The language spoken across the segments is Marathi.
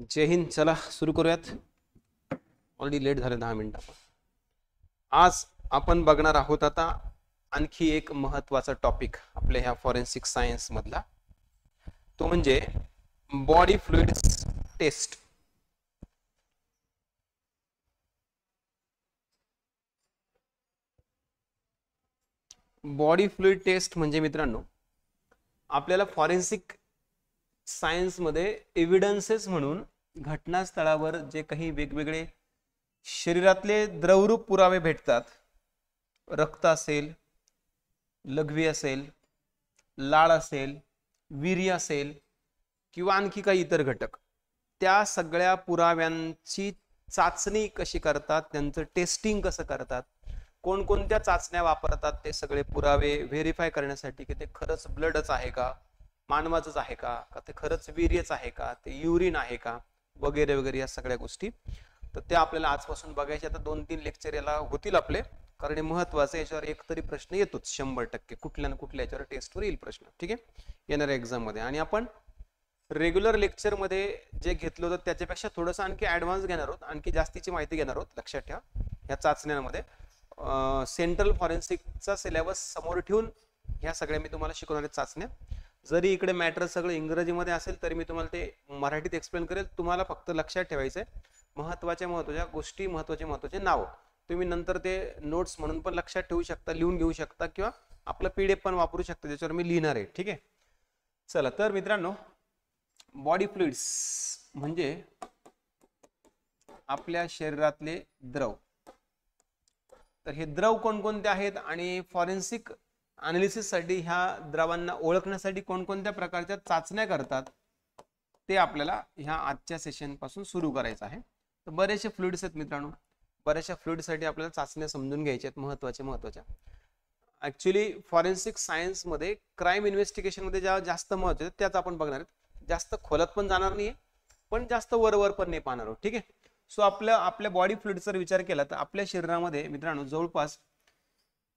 जय हिंद चला सुरू करूयात ऑलरेडी लेट झालं दहा मिनिट आज आपण बघणार आहोत आता आणखी एक महत्वाचा टॉपिक आपल्या ह्या फॉरेन्सिक सायन्स मधला तो म्हणजे body fluid test body fluid test म्हणजे मित्रांनो आपल्याला फॉरेन्सिक सायन्समध्ये एव्हिडन्सेस म्हणून घटनास्थळावर जे काही वेगवेगळे शरीरातले द्रवरूप पुरावे भेटतात रक्त असेल लघवी असेल लाळ असेल वीर्य असेल किंवा आणखी काही इतर घटक त्या सगळ्या पुराव्यांची चाचणी कशी करतात त्यांचं टेस्टिंग कसं करतात कोणकोणत्या चाचण्या वापरतात ते सगळे पुरावे व्हेरीफाय करण्यासाठी की ते खरंच ब्लडच आहे का मानवाचंच आहे का का ते खरंच वीर्यच आहे का ते युरिन आहे का वगैरे वगैरे या सगळ्या गोष्टी तर त्या आपल्याला आजपासून बघायच्या आता दोन तीन लेक्चर याला होतील आपले कारण हे महत्वाचं याच्यावर एक तरी प्रश्न येतोच शंभर टक्के कुठल्या ना कुठल्या याच्यावर टेस्टवर येईल प्रश्न ठीक आहे येणाऱ्या एक्झाममध्ये आणि आपण रेग्युलर लेक्चरमध्ये जे घेतलं होतं त्याच्यापेक्षा थोडंसं आणखी ॲडव्हान्स घेणार आहोत आणखी जास्तीची माहिती घेणार आहोत लक्षात ठेवा ह्या चाचण्यांमध्ये सेंट्रल फॉरेन्सिकचा सिलेबस समोर ठेवून ह्या सगळ्या मी तुम्हाला शिकवणारे चाचण्या जरी इकडे मॅटर सगळं इंग्रजीमध्ये असेल तरी मी तुम्हाला ते मराठीत एक्सप्लेन करेल तुम्हाला फक्त लक्षात ठेवायचं आहे महत्त्वाच्या महत्त्वाच्या गोष्टी महत्त्वाचे महत्त्वाचे नाव तुम्ही नंतर ते नोट्स म्हणून पण लक्षात ठेवू शकता लिहून घेऊ शकता किंवा आपलं पी पण वापरू शकता ज्याच्यावर मी लिहिणार आहे ठीक आहे चला तर मित्रांनो बॉडी फ्लुइड्स म्हणजे आपल्या शरीरातले द्रव तर हे द्रव कोणकोणते आहेत आणि फॉरेन्सिक अनालिसिससाठी ह्या द्रवांना ओळखण्यासाठी कोणकोणत्या प्रकारच्या चाचण्या करतात ते आपल्याला ह्या आजच्या सेशनपासून सुरू करायचं आहे तर बरेचसे फ्लुइड्स आहेत मित्रांनो बऱ्याचशा फ्लुइडसाठी आपल्याला चाचण्या समजून घ्यायच्या आहेत महत्त्वाच्या महत्त्वाच्या ॲक्च्युली फॉरेन्सिक सायन्समध्ये क्राईम इन्व्हेस्टिगेशनमध्ये ज्या जास्त महत्त्व आहे त्याच आपण बघणार आहेत जास्त खोलत पण जाणार नाही पण जास्त वरवर पण नाही पाहणार ठीक आहे सो आपल्या आपल्या बॉडी फ्लुइडचा विचार केला तर आपल्या शरीरामध्ये मित्रांनो जवळपास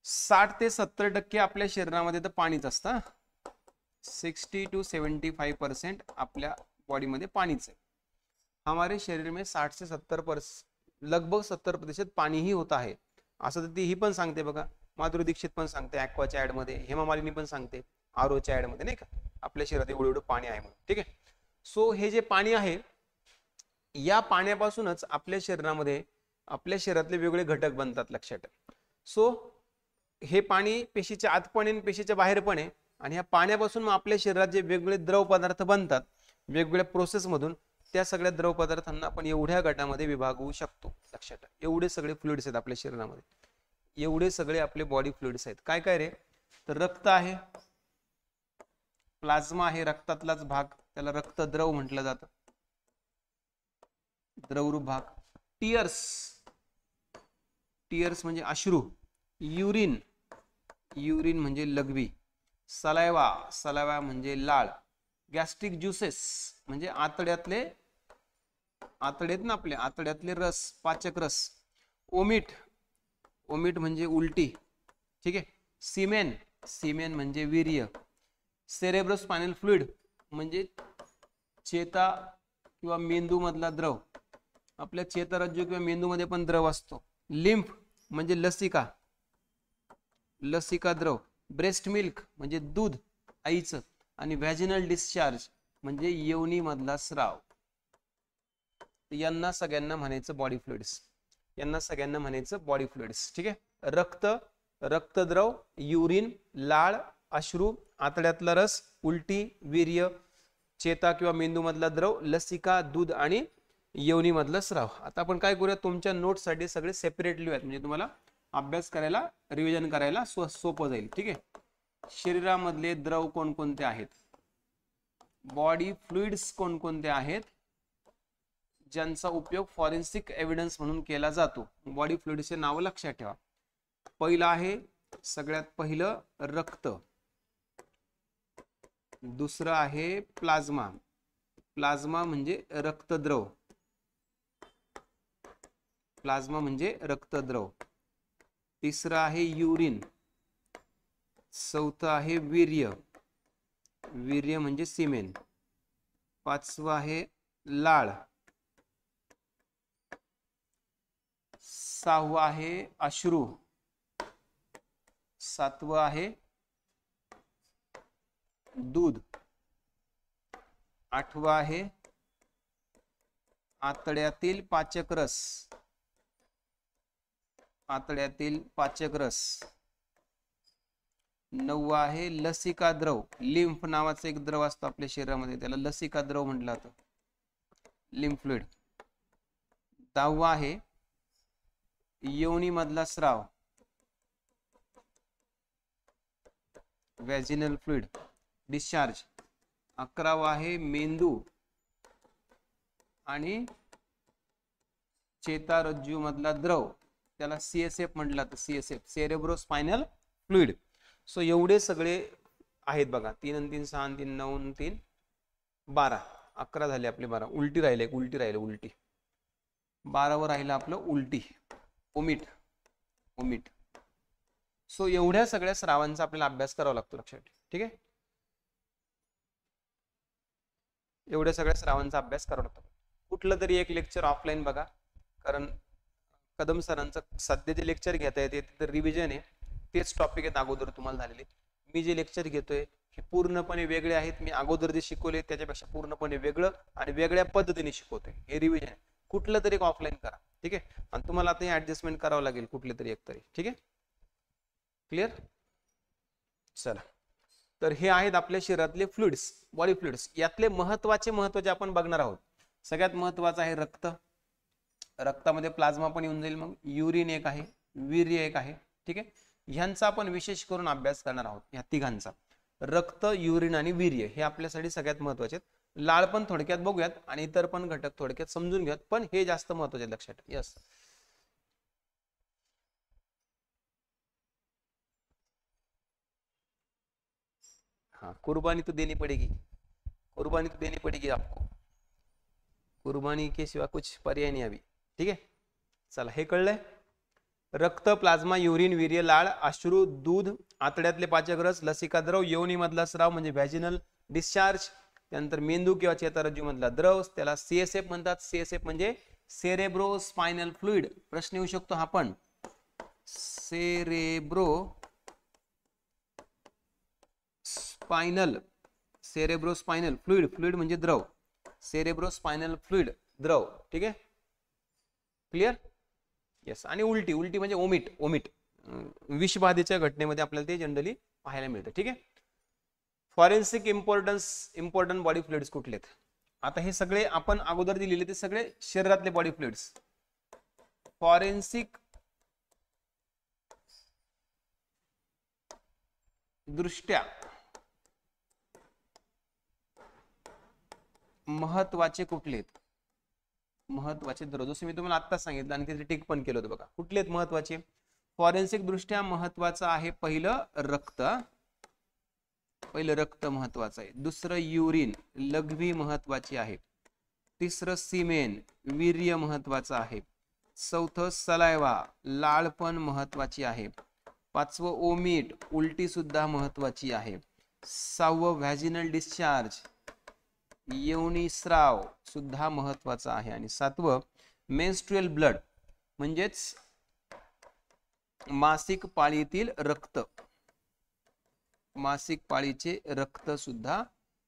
साठ ते सत्तर टक्के आपल्या शरीरामध्ये तर पाणीच असतं sixty two seventy five percent आपल्या बॉडीमध्ये पाणीच आहे हमारे शरीर में साठ से सत्तर पर्स लगभग सत्तर प्रतिशत पाणीही होत आहे असं तर ती ही पण सांगते बघा माधुरी दीक्षित पण सांगते ॲक्वाच्या ॲडमध्ये हेमा मालिनी पण सांगते आरोच्या ॲडमध्ये नाही का आपल्या शरीरात एवढं एवढं पाणी आहे म्हणून ठीक आहे सो हे जे पाणी आहे या पाण्यापासूनच आपल्या शरीरामध्ये आपल्या शरीरातले वेगवेगळे घटक बनतात लक्षात सो हे पाणी पेशीच्या आत पण आहे पेशीच्या बाहेर पण आहे आणि ह्या पाण्यापासून मग आपल्या शरीरात जे वेगवेगळे द्रव पदार्थ बनतात वेगवेगळ्या प्रोसेसमधून त्या सगळ्या द्रव पदार्थांना आपण एवढ्या गटामध्ये विभागवू शकतो लक्षात एवढे सगळे फ्लुइड्स आहेत आपल्या शरीरामध्ये एवढे सगळे आपले बॉडी फ्लुइड्स आहेत काय काय रे तर रक्त आहे प्लाझ्मा आहे रक्तातलाच भाग त्याला रक्तद्रव म्हटलं जात द्रवरूप भाग टियर्स टियर्स म्हणजे अश्रू युरिन युरिन म्हणजे लघवी सलायवा सलायवा म्हणजे लाळ गॅस्ट्रिक ज्युसेस म्हणजे आतड्यातले आतडेत ना आपले आतड्यातले रस पाचक रस ओमिट ओमिट म्हणजे उलटी ठीक आहे सिमेन सिमेन म्हणजे वीर्य सेरेब्रस स्पायनल फ्लुइड म्हणजे चेता किंवा मेंदूमधला द्रव आपल्या चेतारज्जू किंवा मेंदूमध्ये पण द्रव असतो लिम्फ म्हणजे लसिका लसिका द्रव ब्रेस्ट मिल्क म्हणजे दूध आईचं आणि व्हॅजिनल डिस्चार्ज म्हणजे मधला स्राव यांना सगळ्यांना म्हणायचं बॉडी फ्लुइड्स यांना सगळ्यांना म्हणायचं बॉडी फ्लुइड्स ठीक आहे रक्त रक्तद्रव युरिन लाळ अश्रू आतड्यातला रस उलटी वीर्य चेता किंवा मेंदूमधला द्रव लसिका दूध आणि मधला स्राव आता आपण काय करूया तुमच्या नोटसाठी सगळे सेपरेटली आहेत म्हणजे तुम्हाला अभ्यास करायला रिव्हिजन करायला सोपं जाईल ठीक आहे शरीरामधले द्रव कोणकोणते आहेत बॉडी फ्लुइड्स कोणकोणते आहेत ज्यांचा उपयोग फॉरेन्सिक एव्हिडन्स म्हणून केला जातो बॉडी फ्लुइडचे नाव लक्षात ठेवा पहिलं आहे सगळ्यात पहिलं रक्त दुसरं आहे प्लाझ्मा प्लाझ्मा म्हणजे रक्तद्रव प्लाझ्मा म्हणजे रक्तद्रव तिसरं आहे युरिन चौथं आहे वीर्य वीर्य म्हणजे सिमेन पाचवं आहे लाळ सहावं आहे अश्रू सातवं आहे दूध आठवा आहे आतड्यातील पाचक रस आतड्यातील पाचक रस नऊ आहे लसिका द्रव लिम्फ नावाचं एक द्रव असतो आपल्या शरीरामध्ये त्याला लसिका द्रव म्हटलं जातं लिम्फ्लुइड दहावा आहे योनीमधला स्राव व्हॅजिनल फ्लुइड डिस्चार्ज अकरावा आहे मेंदू आणि चेतारज्जू मधला द्रव त्याला सीएसएफ म्हटलं तर CSF cerebro spinal fluid so एवढे सगळे आहेत बघा तीन आणि तीन सहा तीन नऊ तीन बारा अकरा झाले आपले बारा उलटी राहिले उलटी राहिले उलटी बारावर राहिलं आपलं उलटी ओमिट ओमिट सो एवढ्या सगळ्या स्रावांचा आपल्याला अभ्यास करावा लागतो लक्षात ठीक आहे एवढ्या सगळ्या स्रावांचा अभ्यास करावा लागतो कुठलं तरी एक लेक्चर ऑफलाईन बघा कारण कदम सरांचं सध्या जे लेक्चर घेता येते तर रिव्हिजन आहे तेच टॉपिक आहेत अगोदर तुम्हाला झालेले मी जे लेक्चर घेतोय हे पूर्णपणे वेगळे आहेत मी अगोदर जे शिकवले त्याच्यापेक्षा पूर्णपणे वेगळं आणि वेगळ्या पद्धतीने शिकवतोय हे रिव्हिजन आहे कुठलं तरी एक ऑफलाईन करा ठीक आहे आणि तुम्हाला आता हे ऍडजस्टमेंट करावं लागेल कुठले तरी एक तरी ठीक आहे क्लिअर चला तर हे आहेत आपल्या शरीरातले फ्लुइड्स बॉडी फ्लुइड्स यातले महत्वाचे महत्वाचे आपण बघणार आहोत सगळ्यात महत्वाचं आहे रक्त रक्तामध्ये प्लाझ्मा पण येऊन जाईल मग युरिन एक आहे वीर्य एक आहे ठीक आहे ह्यांचा आपण विशेष करून अभ्यास करणार आहोत ह्या तिघांचा रक्त युरिन आणि वीर्य हे आपल्यासाठी सगळ्यात महत्वाचे आहेत लाळ पण थोडक्यात बघूयात आणि इतर पण घटक थोडक्यात समजून घेऊयात पण हे जास्त महत्वाचे लक्षात यस हाँ कुर्बानी तो देनी पड़ेगी कुर्बानी तो देनी पड़ेगी आपको कुर्बानी के सिवा कुछ पर्याय नहीं अभी ठीक आहे चला हे कळलंय रक्त प्लाझ्मा युरिन वीर्य लाळ अश्रू दूध आतड्यातले पाचग्रस लसिका द्रव योनीमधला स्राव म्हणजे व्हॅजिनल डिस्चार्ज त्यानंतर मेंदू किंवा मधला द्रव त्याला सीएसएफ म्हणतात सीएसएफ म्हणजे सेरेब्रो स्पायनल फ्लुइड प्रश्न येऊ शकतो हा पण cerebro spinal cerebro spinal fluid fluid म्हणजे द्रव सेरेब्रो स्पायनल फ्लुइड द्रव ठीक आहे क्लिअर येस आणि उलटी उलटी म्हणजे ओमिट ओमिट विषबाधेच्या घटनेमध्ये आपल्याला ते जनरली पाहायला मिळतं ठीक आहे forensic importance important body fluids कुठलेत आता हे सगळे आपण अगोदर दिलेले ते सगळे शरीरातले बॉडी फ्लुइड्स फॉरेन्सिक दृष्ट्या महत्वाचे कुठलेत महत्वाचे दररोज जसं मी तुम्हाला आत्ताच सांगितलं आणि तिथे टिक पण केलं होतं बघा कुठले महत्वाचे फॉरेन्सिक दृष्ट्या महत्वाचं आहे पहिलं रक्त पहिलं रक्त महत्वाचं आहे दुसरं युरिन लघवी महत्वाची आहे तिसरं सिमेन वीर्य महत्वाचं आहे चौथं सलायवा लाळपण महत्वाची आहे पाचवं ओमीट उलटी सुद्धा महत्वाची आहे सहावं व्हॅजिनल डिस्चार्ज स्राव सुद्धा महत्वाचा आहे आणि सातवं मेन्स्ट्रुअल ब्लड म्हणजेच मासिक पाळीतील रक्त मासिक पाळीचे रक्त सुद्धा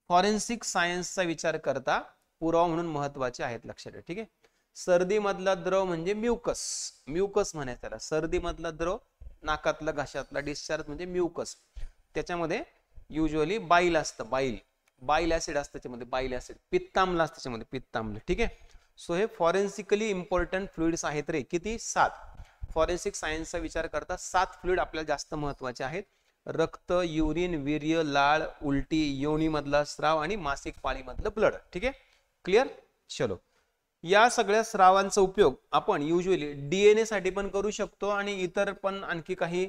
फॉरेन्सिक सायन्सचा विचार करता पुरावा म्हणून महत्वाचे आहेत लक्षात ठीक आहे मधला द्रव म्हणजे म्युकस म्युकस म्हणायचं त्याला सर्दीमधला द्रव नाकातला घशातला डिस्चार्ज म्हणजे म्युकस त्याच्यामध्ये युजली बाईल असतं बाईल बाईल ऍसिड असतं त्याच्यामध्ये बाईल ऍसिड पित्ताम्ल असतं त्याच्यामध्ये पित्तामलं ठीक आहे सो हे फॉरेन्सिकली इम्पॉर्टंट फ्लुइड्स आहेत रे किती सात फॉरेन्सिक सायन्सचा विचार करता सात फ्लुइड आपल्याला जास्त महत्त्वाचे आहेत रक्त युरिन वीर्य लाळ उलटी योनीमधला स्राव आणि मासिक पाळीमधलं ब्लड ठीक आहे क्लिअर चलो या सगळ्या स्रावांचा उपयोग आपण युजली डीएनए साठी पण करू शकतो आणि इतर पण आणखी काही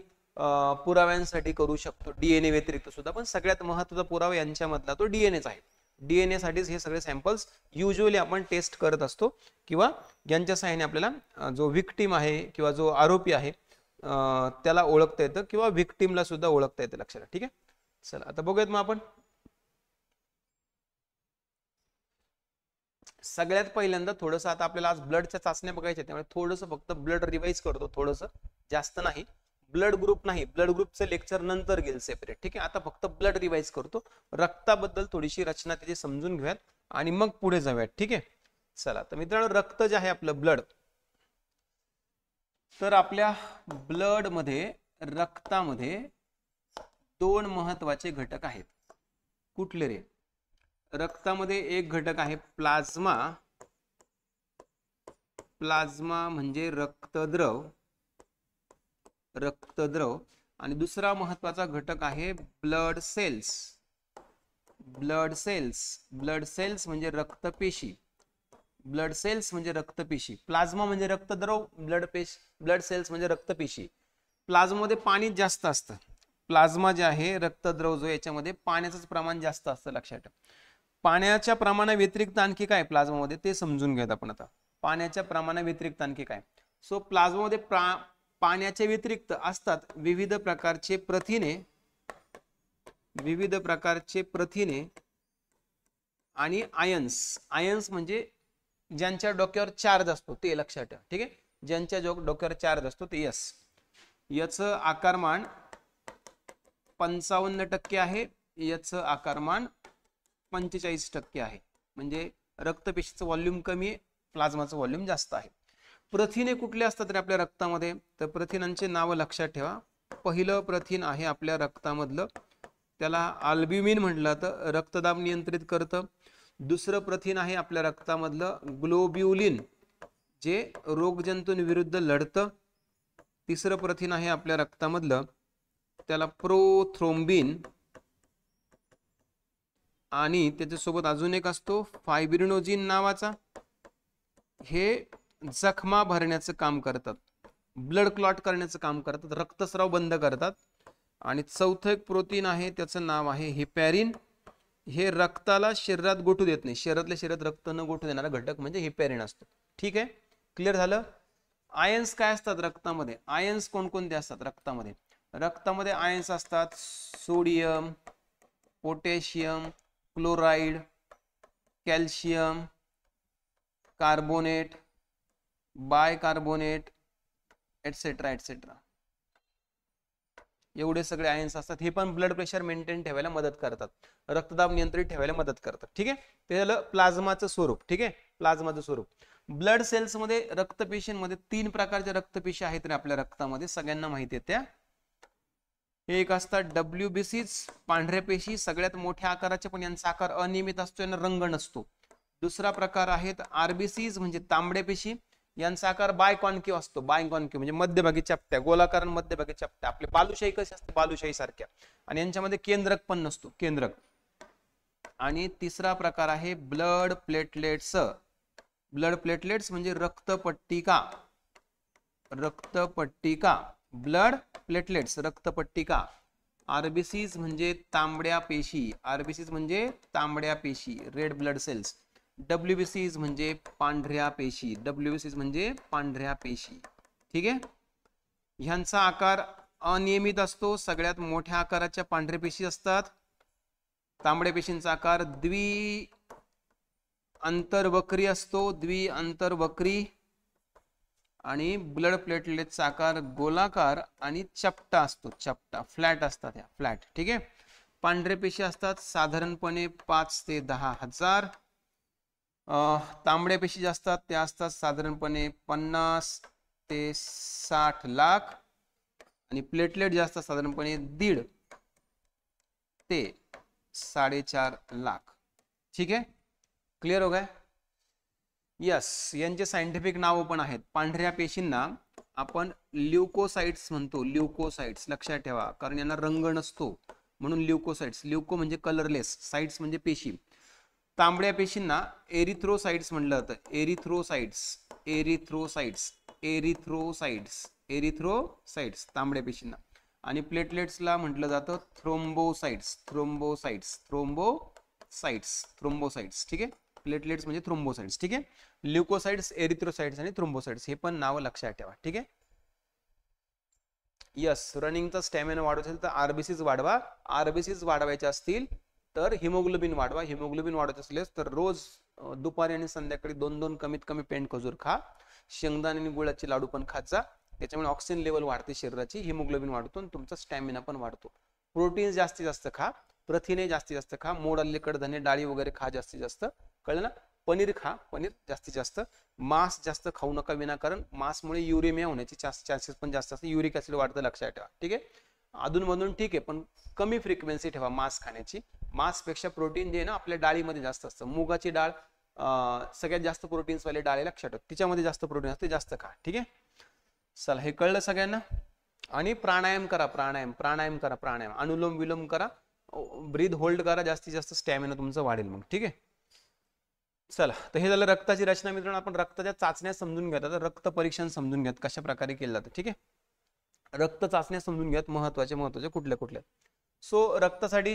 पुराव्यांसाठी करू शकतो डीएनए व्यतिरिक्त सुद्धा पण सगळ्यात महत्वाचा पुरावा यांच्यामधला तो डीएनएच आहे डीएनए साठीच हे सगळे सॅम्पल्स युजली आपण टेस्ट करत असतो किंवा यांच्या साह्याने आपल्याला जो विक्टीम आहे किंवा जो आरोपी आहे त्याला ओळखता येतं किंवा विक्टीमला सुद्धा ओळखता येतं लक्षात ठीक आहे चला आता बघूयात मग आपण सगळ्यात पहिल्यांदा थोडस आता आपल्याला आज ब्लडच्या चाचण्या बघायच्या त्यामुळे थोडंसं फक्त ब्लड रिवाईज करतो थोडंसं जास्त नाही ब्लड ग्रुप नाही ब्लड ग्रुपचं लेक्चर नंतर गेल सेपरेट ठीक आहे आता फक्त ब्लड रिवाइज करतो रक्ताबद्दल थोडीशी रचना त्याची समजून घेऊयात आणि मग पुढे जाऊयात ठीक आहे चला तर मित्रांनो रक्त जे आहे आपलं ब्लड तर आपल्या ब्लड मध्ये रक्तामध्ये दोन महत्वाचे घटक आहेत कुठले रे रक्तामध्ये एक घटक आहे प्लाझ्मा प्लाझ्मा म्हणजे रक्तद्रव रक्तद्रव आणि दुसरा महत्वाचा घटक आहे blood cells blood cells blood cells म्हणजे रक्तपेशी ब्लड सेल्स म्हणजे रक्तपेशी प्लाझ्मा म्हणजे रक्तद्रव ब्लड पेश ब्लड सेल्स म्हणजे रक्तपेशी प्लाझ्मामध्ये पाणी जास्त असतं प्लाझ्मा जे आहे रक्तद्रव जो याच्यामध्ये पाण्याचंच प्रमाण जास्त असतं लक्षात ठेव पाण्याच्या प्रमाणा व्यतिरिक्त आणखी काय प्लाझ्मामध्ये ते समजून घेत आपण आता पाण्याच्या प्रमाणा व्यतिरिक्त आणखी काय सो प्लाझ्मामध्ये प्रा पाण्याच्या व्यतिरिक्त असतात विविध प्रकारचे प्रथिने विविध प्रकारचे प्रथिने आणि आयन्स आयन्स म्हणजे ज्यांच्या डोक्यावर चार्ज असतो ते लक्षात ठेवा ठीक आहे ज्यांच्या डोक्यावर चार्ज असतो ते यस याच आकारमान पंचावन्न टक्के आहे याच आकारमान पंचेचाळीस टक्के आहे म्हणजे रक्तपेशीचं व्हॉल्यूम कमी आहे प्लाझ्माचं व्हॉल्यूम जास्त आहे प्रथिने कुठले असतात रे आपल्या रक्तामध्ये तर प्रथिनांचे नावं लक्षात ठेवा पहिलं प्रथिन आहे आपल्या रक्तामधलं त्याला आल्ब्युमिन म्हटलं तर रक्तदाब नियंत्रित करतं दुसरं प्रथिन आहे आपल्या रक्तामधलं ग्लोब्युलिन जे रोगजंतूंविरुद्ध लढतं तिसरं प्रथिन आहे आपल्या रक्तामधलं त्याला प्रोथ्रोम्बिन आणि त्याच्यासोबत अजून एक असतो फायब्रिनोजिन नावाचा हे जखमा भरण्याचं काम करतात ब्लड क्लॉट करण्याचं काम करतात रक्तस्राव बंद करतात आणि चौथं एक प्रोटीन आहे त्याचं नाव आहे हिपॅरिन हे रक्ताला शरीरात गोठू देत नाही शरीरातल्या शरीरात रक्त न गोठू देणारा घटक म्हणजे हिपॅरिन असतो ठीक आहे क्लिअर झालं आयन्स काय असतात रक्तामध्ये आयन्स कोणकोणते असतात रक्तामध्ये रक्तामध्ये आयन्स असतात sodium potassium chloride calcium carbonate bicarbonate etcetera etcetera एवढे सगळे आयन्स असतात हे पण ब्लड प्रेशर मेंटेन ठेवायला मदत करतात रक्तदाब नियंत्रित ठेवायला मदत करतात ठीक आहे ते झालं प्लाझ्माचं स्वरूप ठीक आहे प्लाझ्माचं स्वरूप ब्लड सेल्स मध्ये रक्तपेशींमध्ये तीन प्रकारच्या रक्तपेशी आहेत रे आपल्या रक्तामध्ये सगळ्यांना माहिती आहे त्या एक असतात डब्ल्यू पांढऱ्या पेशी सगळ्यात मोठ्या आकाराचे पण यांचा आकार अनियमित असतो यांना रंग नसतो दुसरा प्रकार आहेत आरबीसीज म्हणजे तांबड्या पेशी यांचा आकार बाय कॉनक्यू असतो बाय कॉनक्यू म्हणजे मध्यभागी चपट्या गोलाकार मध्यभागी चपट्या आपले बालुशाही कशी असते बालुशाही सारख्या आणि यांच्यामध्ये केंद्रक पण नसतो केंद्रक आणि तिसरा प्रकार आहे ब्लड प्लेटलेट्स ब्लड प्लेटलेट्स म्हणजे रक्तपट्टिका रक्तपट्टिका ब्लड प्लेटलेट्स रक्तपट्टिका आरबीसीज म्हणजे तांबड्या पेशी आरबीसीज म्हणजे तांबड्या पेशी red blood cells W B Cs म्हणजे पांढऱ्या पेशी डब्ल्यू बी सीज म्हणजे पांढऱ्या पेशी ठीक आहे ह्यांचा आकार अनियमित असतो सगळ्यात मोठ्या आकाराच्या पांढऱ्या पेशी असतात तांबड्या पेशींचा आकार द्वि अंतरवक्री असतो द्वि वक्री आणि ब्लड प्लेटलेटचा आकार गोलाकार आणि चपटा असतो चपटा फ्लॅट असतात या फ्लॅट ठीक आहे पांढरे पेशी असतात साधारणपणे पाच ते दहा हजार तांबड्या पेशी जास्त त्या असतात साधारणपणे पन्नास ते साठ लाख आणि प्लेटलेट जास्त असतात साधारणपणे दीड ते साडेचार लाख ठीक आहे क्लिअर हो काय यस यांचे सायंटिफिक नाव पण आहेत पांढऱ्या पेशींना आपण ल्युकोसाइट्स म्हणतो ल्युकोसाइट्स लक्षात ठेवा कारण यांना रंग नसतो म्हणून ल्युकोसाइट्स ल्युको म्हणजे कलरलेस साइट्स म्हणजे पेशी तांबड्या पेशींना एरिथ्रोसाइट्स म्हटलं जातं एरिथ्रोसाइट्स एरिथ्रोसाइट्स एरिथ्रोसाइट्स एरिथ्रोसाइट्स तांबड्या पेशींना आणि प्लेटलेट्सला म्हटलं जातं थ्रोम्बोसाइट्स थ्रोम्बोसाइट्स थ्रोम्बोसाइट्स थ्रोम्बोसाइट्स ठीक आहे प्लेटलेट्स म्हणजे थ्रोम्बोसाइट्स ठीक आहे ल्युकोसाइट्स एरिथ्रोसाइट्स आणि थ्रोम्बोसाइट्स हे पण नावं लक्षात ठेवा ठीक आहे यस रनिंगचा स्टॅमिना वाढवायचा असेल तर आरबीसीज वाढवा आरबीसीज वाढवायचे असतील तर हिमोग्लोबिन वाढवा हिमोग्लोबिन वाढत असल्यास तर रोज दुपारी आणि संध्याकाळी दोन दोन कमीत कमी पेंट खजूर खा शेंगदाणे आणि गुळाचे लाडू पण खात जा त्याच्यामुळे ऑक्सिजन लेवल वाढते शरीराची हिमोग्लोबिन वाढतो आणि तुमचा स्टॅमिना पण वाढतो प्रोटीन जास्तीत जास्त खा प्रथिने जास्तीत जास्त खा मोड आले कडधान्य डाळी वगैरे खा जास्तीत जास्त कळलं ना पनीर खा पनीर जास्तीत जास्त मांस जास्त खाऊ नका विनाकारण मांसमुळे युरिमिया होण्याचे चान्सेस पण जास्त असतात युरिक ऍसिड वाढतं लक्षात ठेवा ठीक आहे अधूनमधून ठीक आहे पण कमी फ्रिक्वेन्सी ठेवा मांस खाण्याची मांसपेक्षा प्रोटीन जे आहे ना आपल्या डाळीमध्ये जास्त असतं मुगाची डाळ सगळ्यात जास्त प्रोटीन्स वाले डाळे लक्षात ठेव तिच्यामध्ये जास्त प्रोटीन असते जास्त खा ठीक आहे चला हे कळलं सगळ्यांना आणि प्राणायाम करा प्राणायाम प्राणायाम करा प्राणायाम अनुलोम विलोम करा ब्रीद होल्ड करा जास्तीत जास्त स्टॅमिना तुमचं वाढेल मग ठीक आहे चला तर हे झालं रक्ताची रचना मित्रांनो आपण रक्ताच्या चाचण्या समजून घेतात रक्त परीक्षण समजून घेत कशा प्रकारे केलं जातं ठीक आहे रक्त चाचण्या समजून घ्यात महत्वाचे महत्वाचे कुठल्या कुठल्या सो रक्तासाठी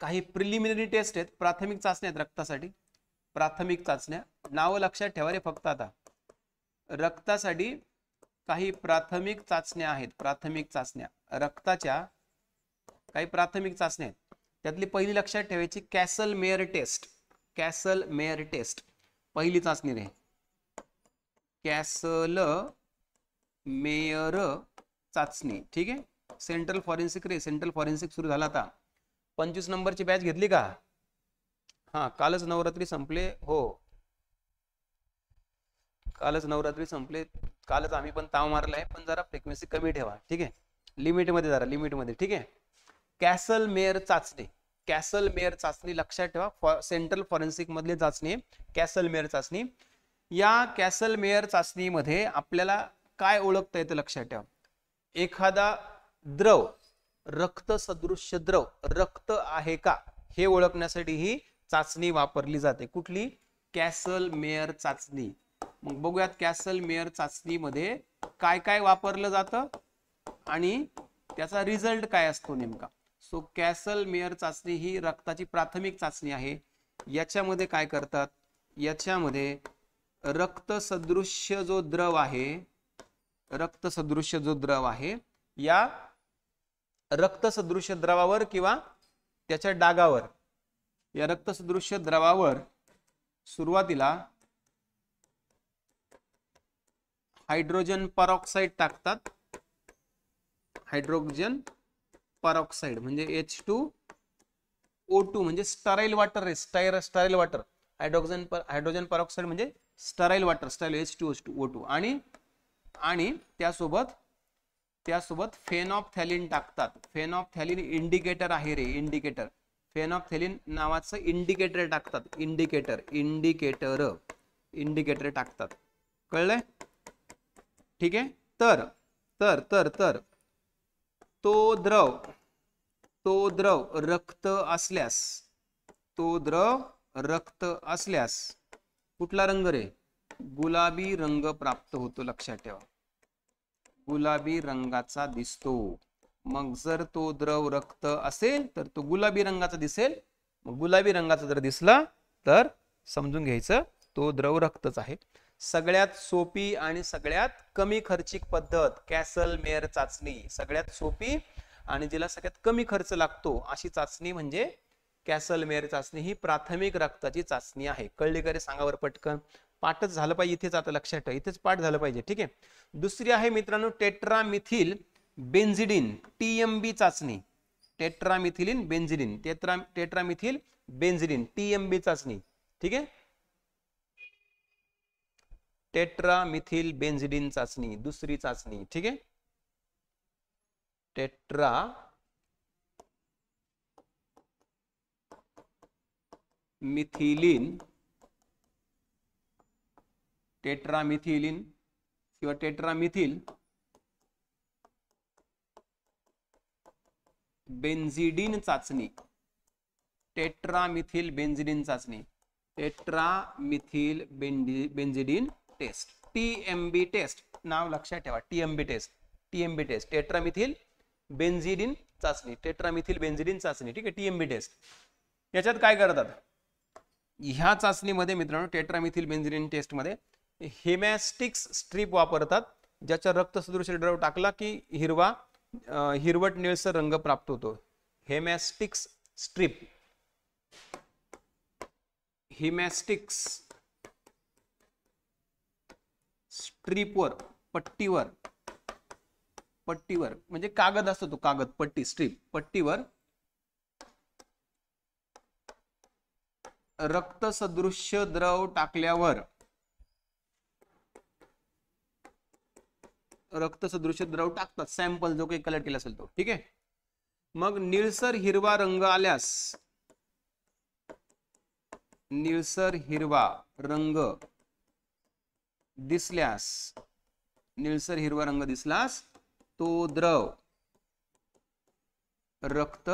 काही प्रिलिमिनरी टेस्ट आहेत प्राथमिक चाचण्या आहेत रक्तासाठी प्राथमिक चाचण्या नाव लक्षात ठेवा रे फक्त आता रक्तासाठी काही प्राथमिक चाचण्या आहेत प्राथमिक चाचण्या रक्ताच्या काही प्राथमिक चाचण्या आहेत त्यातली पहिली लक्षात ठेवायची Kastle Meyer test Kastle Meyer test पहिली चाचणी रे कॅसल मेयर चाचणी ठीक आहे सेंट्रल फॉरेन्सिक रे सेंट्रल फॉरेन्सिक सुरू झाला आता पंचवीस नंबरची बॅच घेतली का हा कालच नवरात्री संपले हो कालच नवरात्री संपले कालच आम्ही पण ताव मारला आहे पण जरा फ्रिक्वेन्सी कमी ठेवा ठीक आहे लिमिटमध्ये जरा लिमिटमध्ये ठीक आहे कॅसल मेयर चाचणी कॅसल मेयर चाचणी लक्षात ठेवा फॉ सेंट्रल फॉरेन्सिक चाचणी कॅसल मेयर चाचणी या कॅसल मेयर चाचणीमध्ये आपल्याला काय ओळखता येतं लक्षात ठेवा एखादा द्रव रक्त सदृश्य द्रव रक्त आहे का हे ओळखण्यासाठी ही चाचणी वापरली जाते कुठली कॅसल मेयर चाचणी मग बघूयात कॅसल मेयर चाचणीमध्ये काय काय वापरलं जातं आणि त्याचा रिझल्ट काय असतो नेमका सो कॅसल मेयर चाचणी ही रक्ताची प्राथमिक चाचणी आहे याच्यामध्ये काय करतात याच्यामध्ये रक्त सदृश्य जो द्रव आहे रक्त सदृश्य जो द्रव आहे या रक्त सदृश्य द्रवावर किंवा त्याच्या डागावर या रक्त सदृश्य द्रवावर सुरुवातीला हायड्रोजन परॉक्साइड टाकतात हायड्रोजन परॉक्साइड म्हणजे एच टू ओ टू म्हणजे स्टराईल वॉटर रे sterile sterile water hydrogen hydrogen peroxide म्हणजे sterile water sterile H two H two O two आणि आणि त्यासोबत त्यासोबत फेनॉपथॅलिन टाकतात फेनॉपथॅलिन इंडिकेटर आहे रे इंडिकेटर थॅलिन नावाचं इंडिकेटर टाकतात इंडिकेटर इंडिकेटर इंडिकेटर टाकतात कळलंय ठीक आहे तर तर तर तर तो द्रव तो द्रव रक्त असल्यास तो द्रव रक्त असल्यास कुठला रंग रे गुलाबी रंग प्राप्त होतो लक्षात ठेवा गुलाबी रंगाचा दिसतो मग जर तो द्रव रक्त असेल तर तो गुलाबी रंगाचा दिसेल मग गुलाबी रंगाचा जर दिसला तर समजून घ्यायचं तो द्रव रक्तच आहे सगळ्यात सोपी आणि सगळ्यात कमी खर्चिक पद्धत कॅसल मेअर चाचणी सगळ्यात सोपी आणि जिला सगळ्यात कमी खर्च लागतो अशी चाचणी म्हणजे कॅसल मेअर चाचणी ही प्राथमिक रक्ताची चाचणी आहे कळली का रे सांगावर पटकन पाठच झालं पाहिजे इथेच आता लक्षात ठेवा इथेच पाठ झालं पाहिजे ठीक आहे दुसरी आहे मित्रांनो टेट्रामिथिल बेन्झिडिन टीएमबी चाचणी टेट्रामिथिलिन बेन्झिडिन टेट्रा टेट्रामिथिल बेन्झिडिन टीएमबी चाचणी ठीक आहे टेट्रामिथिल बेन्झिडिन चाचणी दुसरी चाचणी ठीक आहे टेट्रा मिथिलिन टेट्रामिथिलिन किंवा टेट्रामिथिल बेन्झिडिन चाचणी टेट्रामिथिल बेन्झिडिन चाचणी tetramethyl benzidine test TMB test नाव लक्षात ठेवा TMB test TMB test tetramethyl benzidine चाचणी टेट्रामिथिल बेन्झिडिन चाचणी ठीक आहे टीएमबी टेस्ट याच्यात काय करतात ह्या चाचणीमध्ये मित्रांनो टेट्रामिथिल टेस्ट टेस्टमध्ये हेमॅस्टिक्स स्ट्रीप वापरतात ज्याच्या रक्तसदृश द्रव टाकला की हिरवा हिरवट निळसर रंग प्राप्त होतो हेमॅस्टिक्स स्ट्रीप हिमॅस्टिक्स स्ट्रीपवर पट्टीवर पट्टीवर म्हणजे कागद असतो तो कागद पट्टी स्ट्रीप पट्टीवर रक्तसदृश्य द्रव टाकल्यावर सदृश द्रव टाकतात सॅम्पल जो काही कलेक्ट केला असेल तो ठीक आहे मग निळसर हिरवा रंग आल्यास निळसर हिरवा रंग दिसल्यास निळसर हिरवा रंग दिसलास तो द्रव रक्त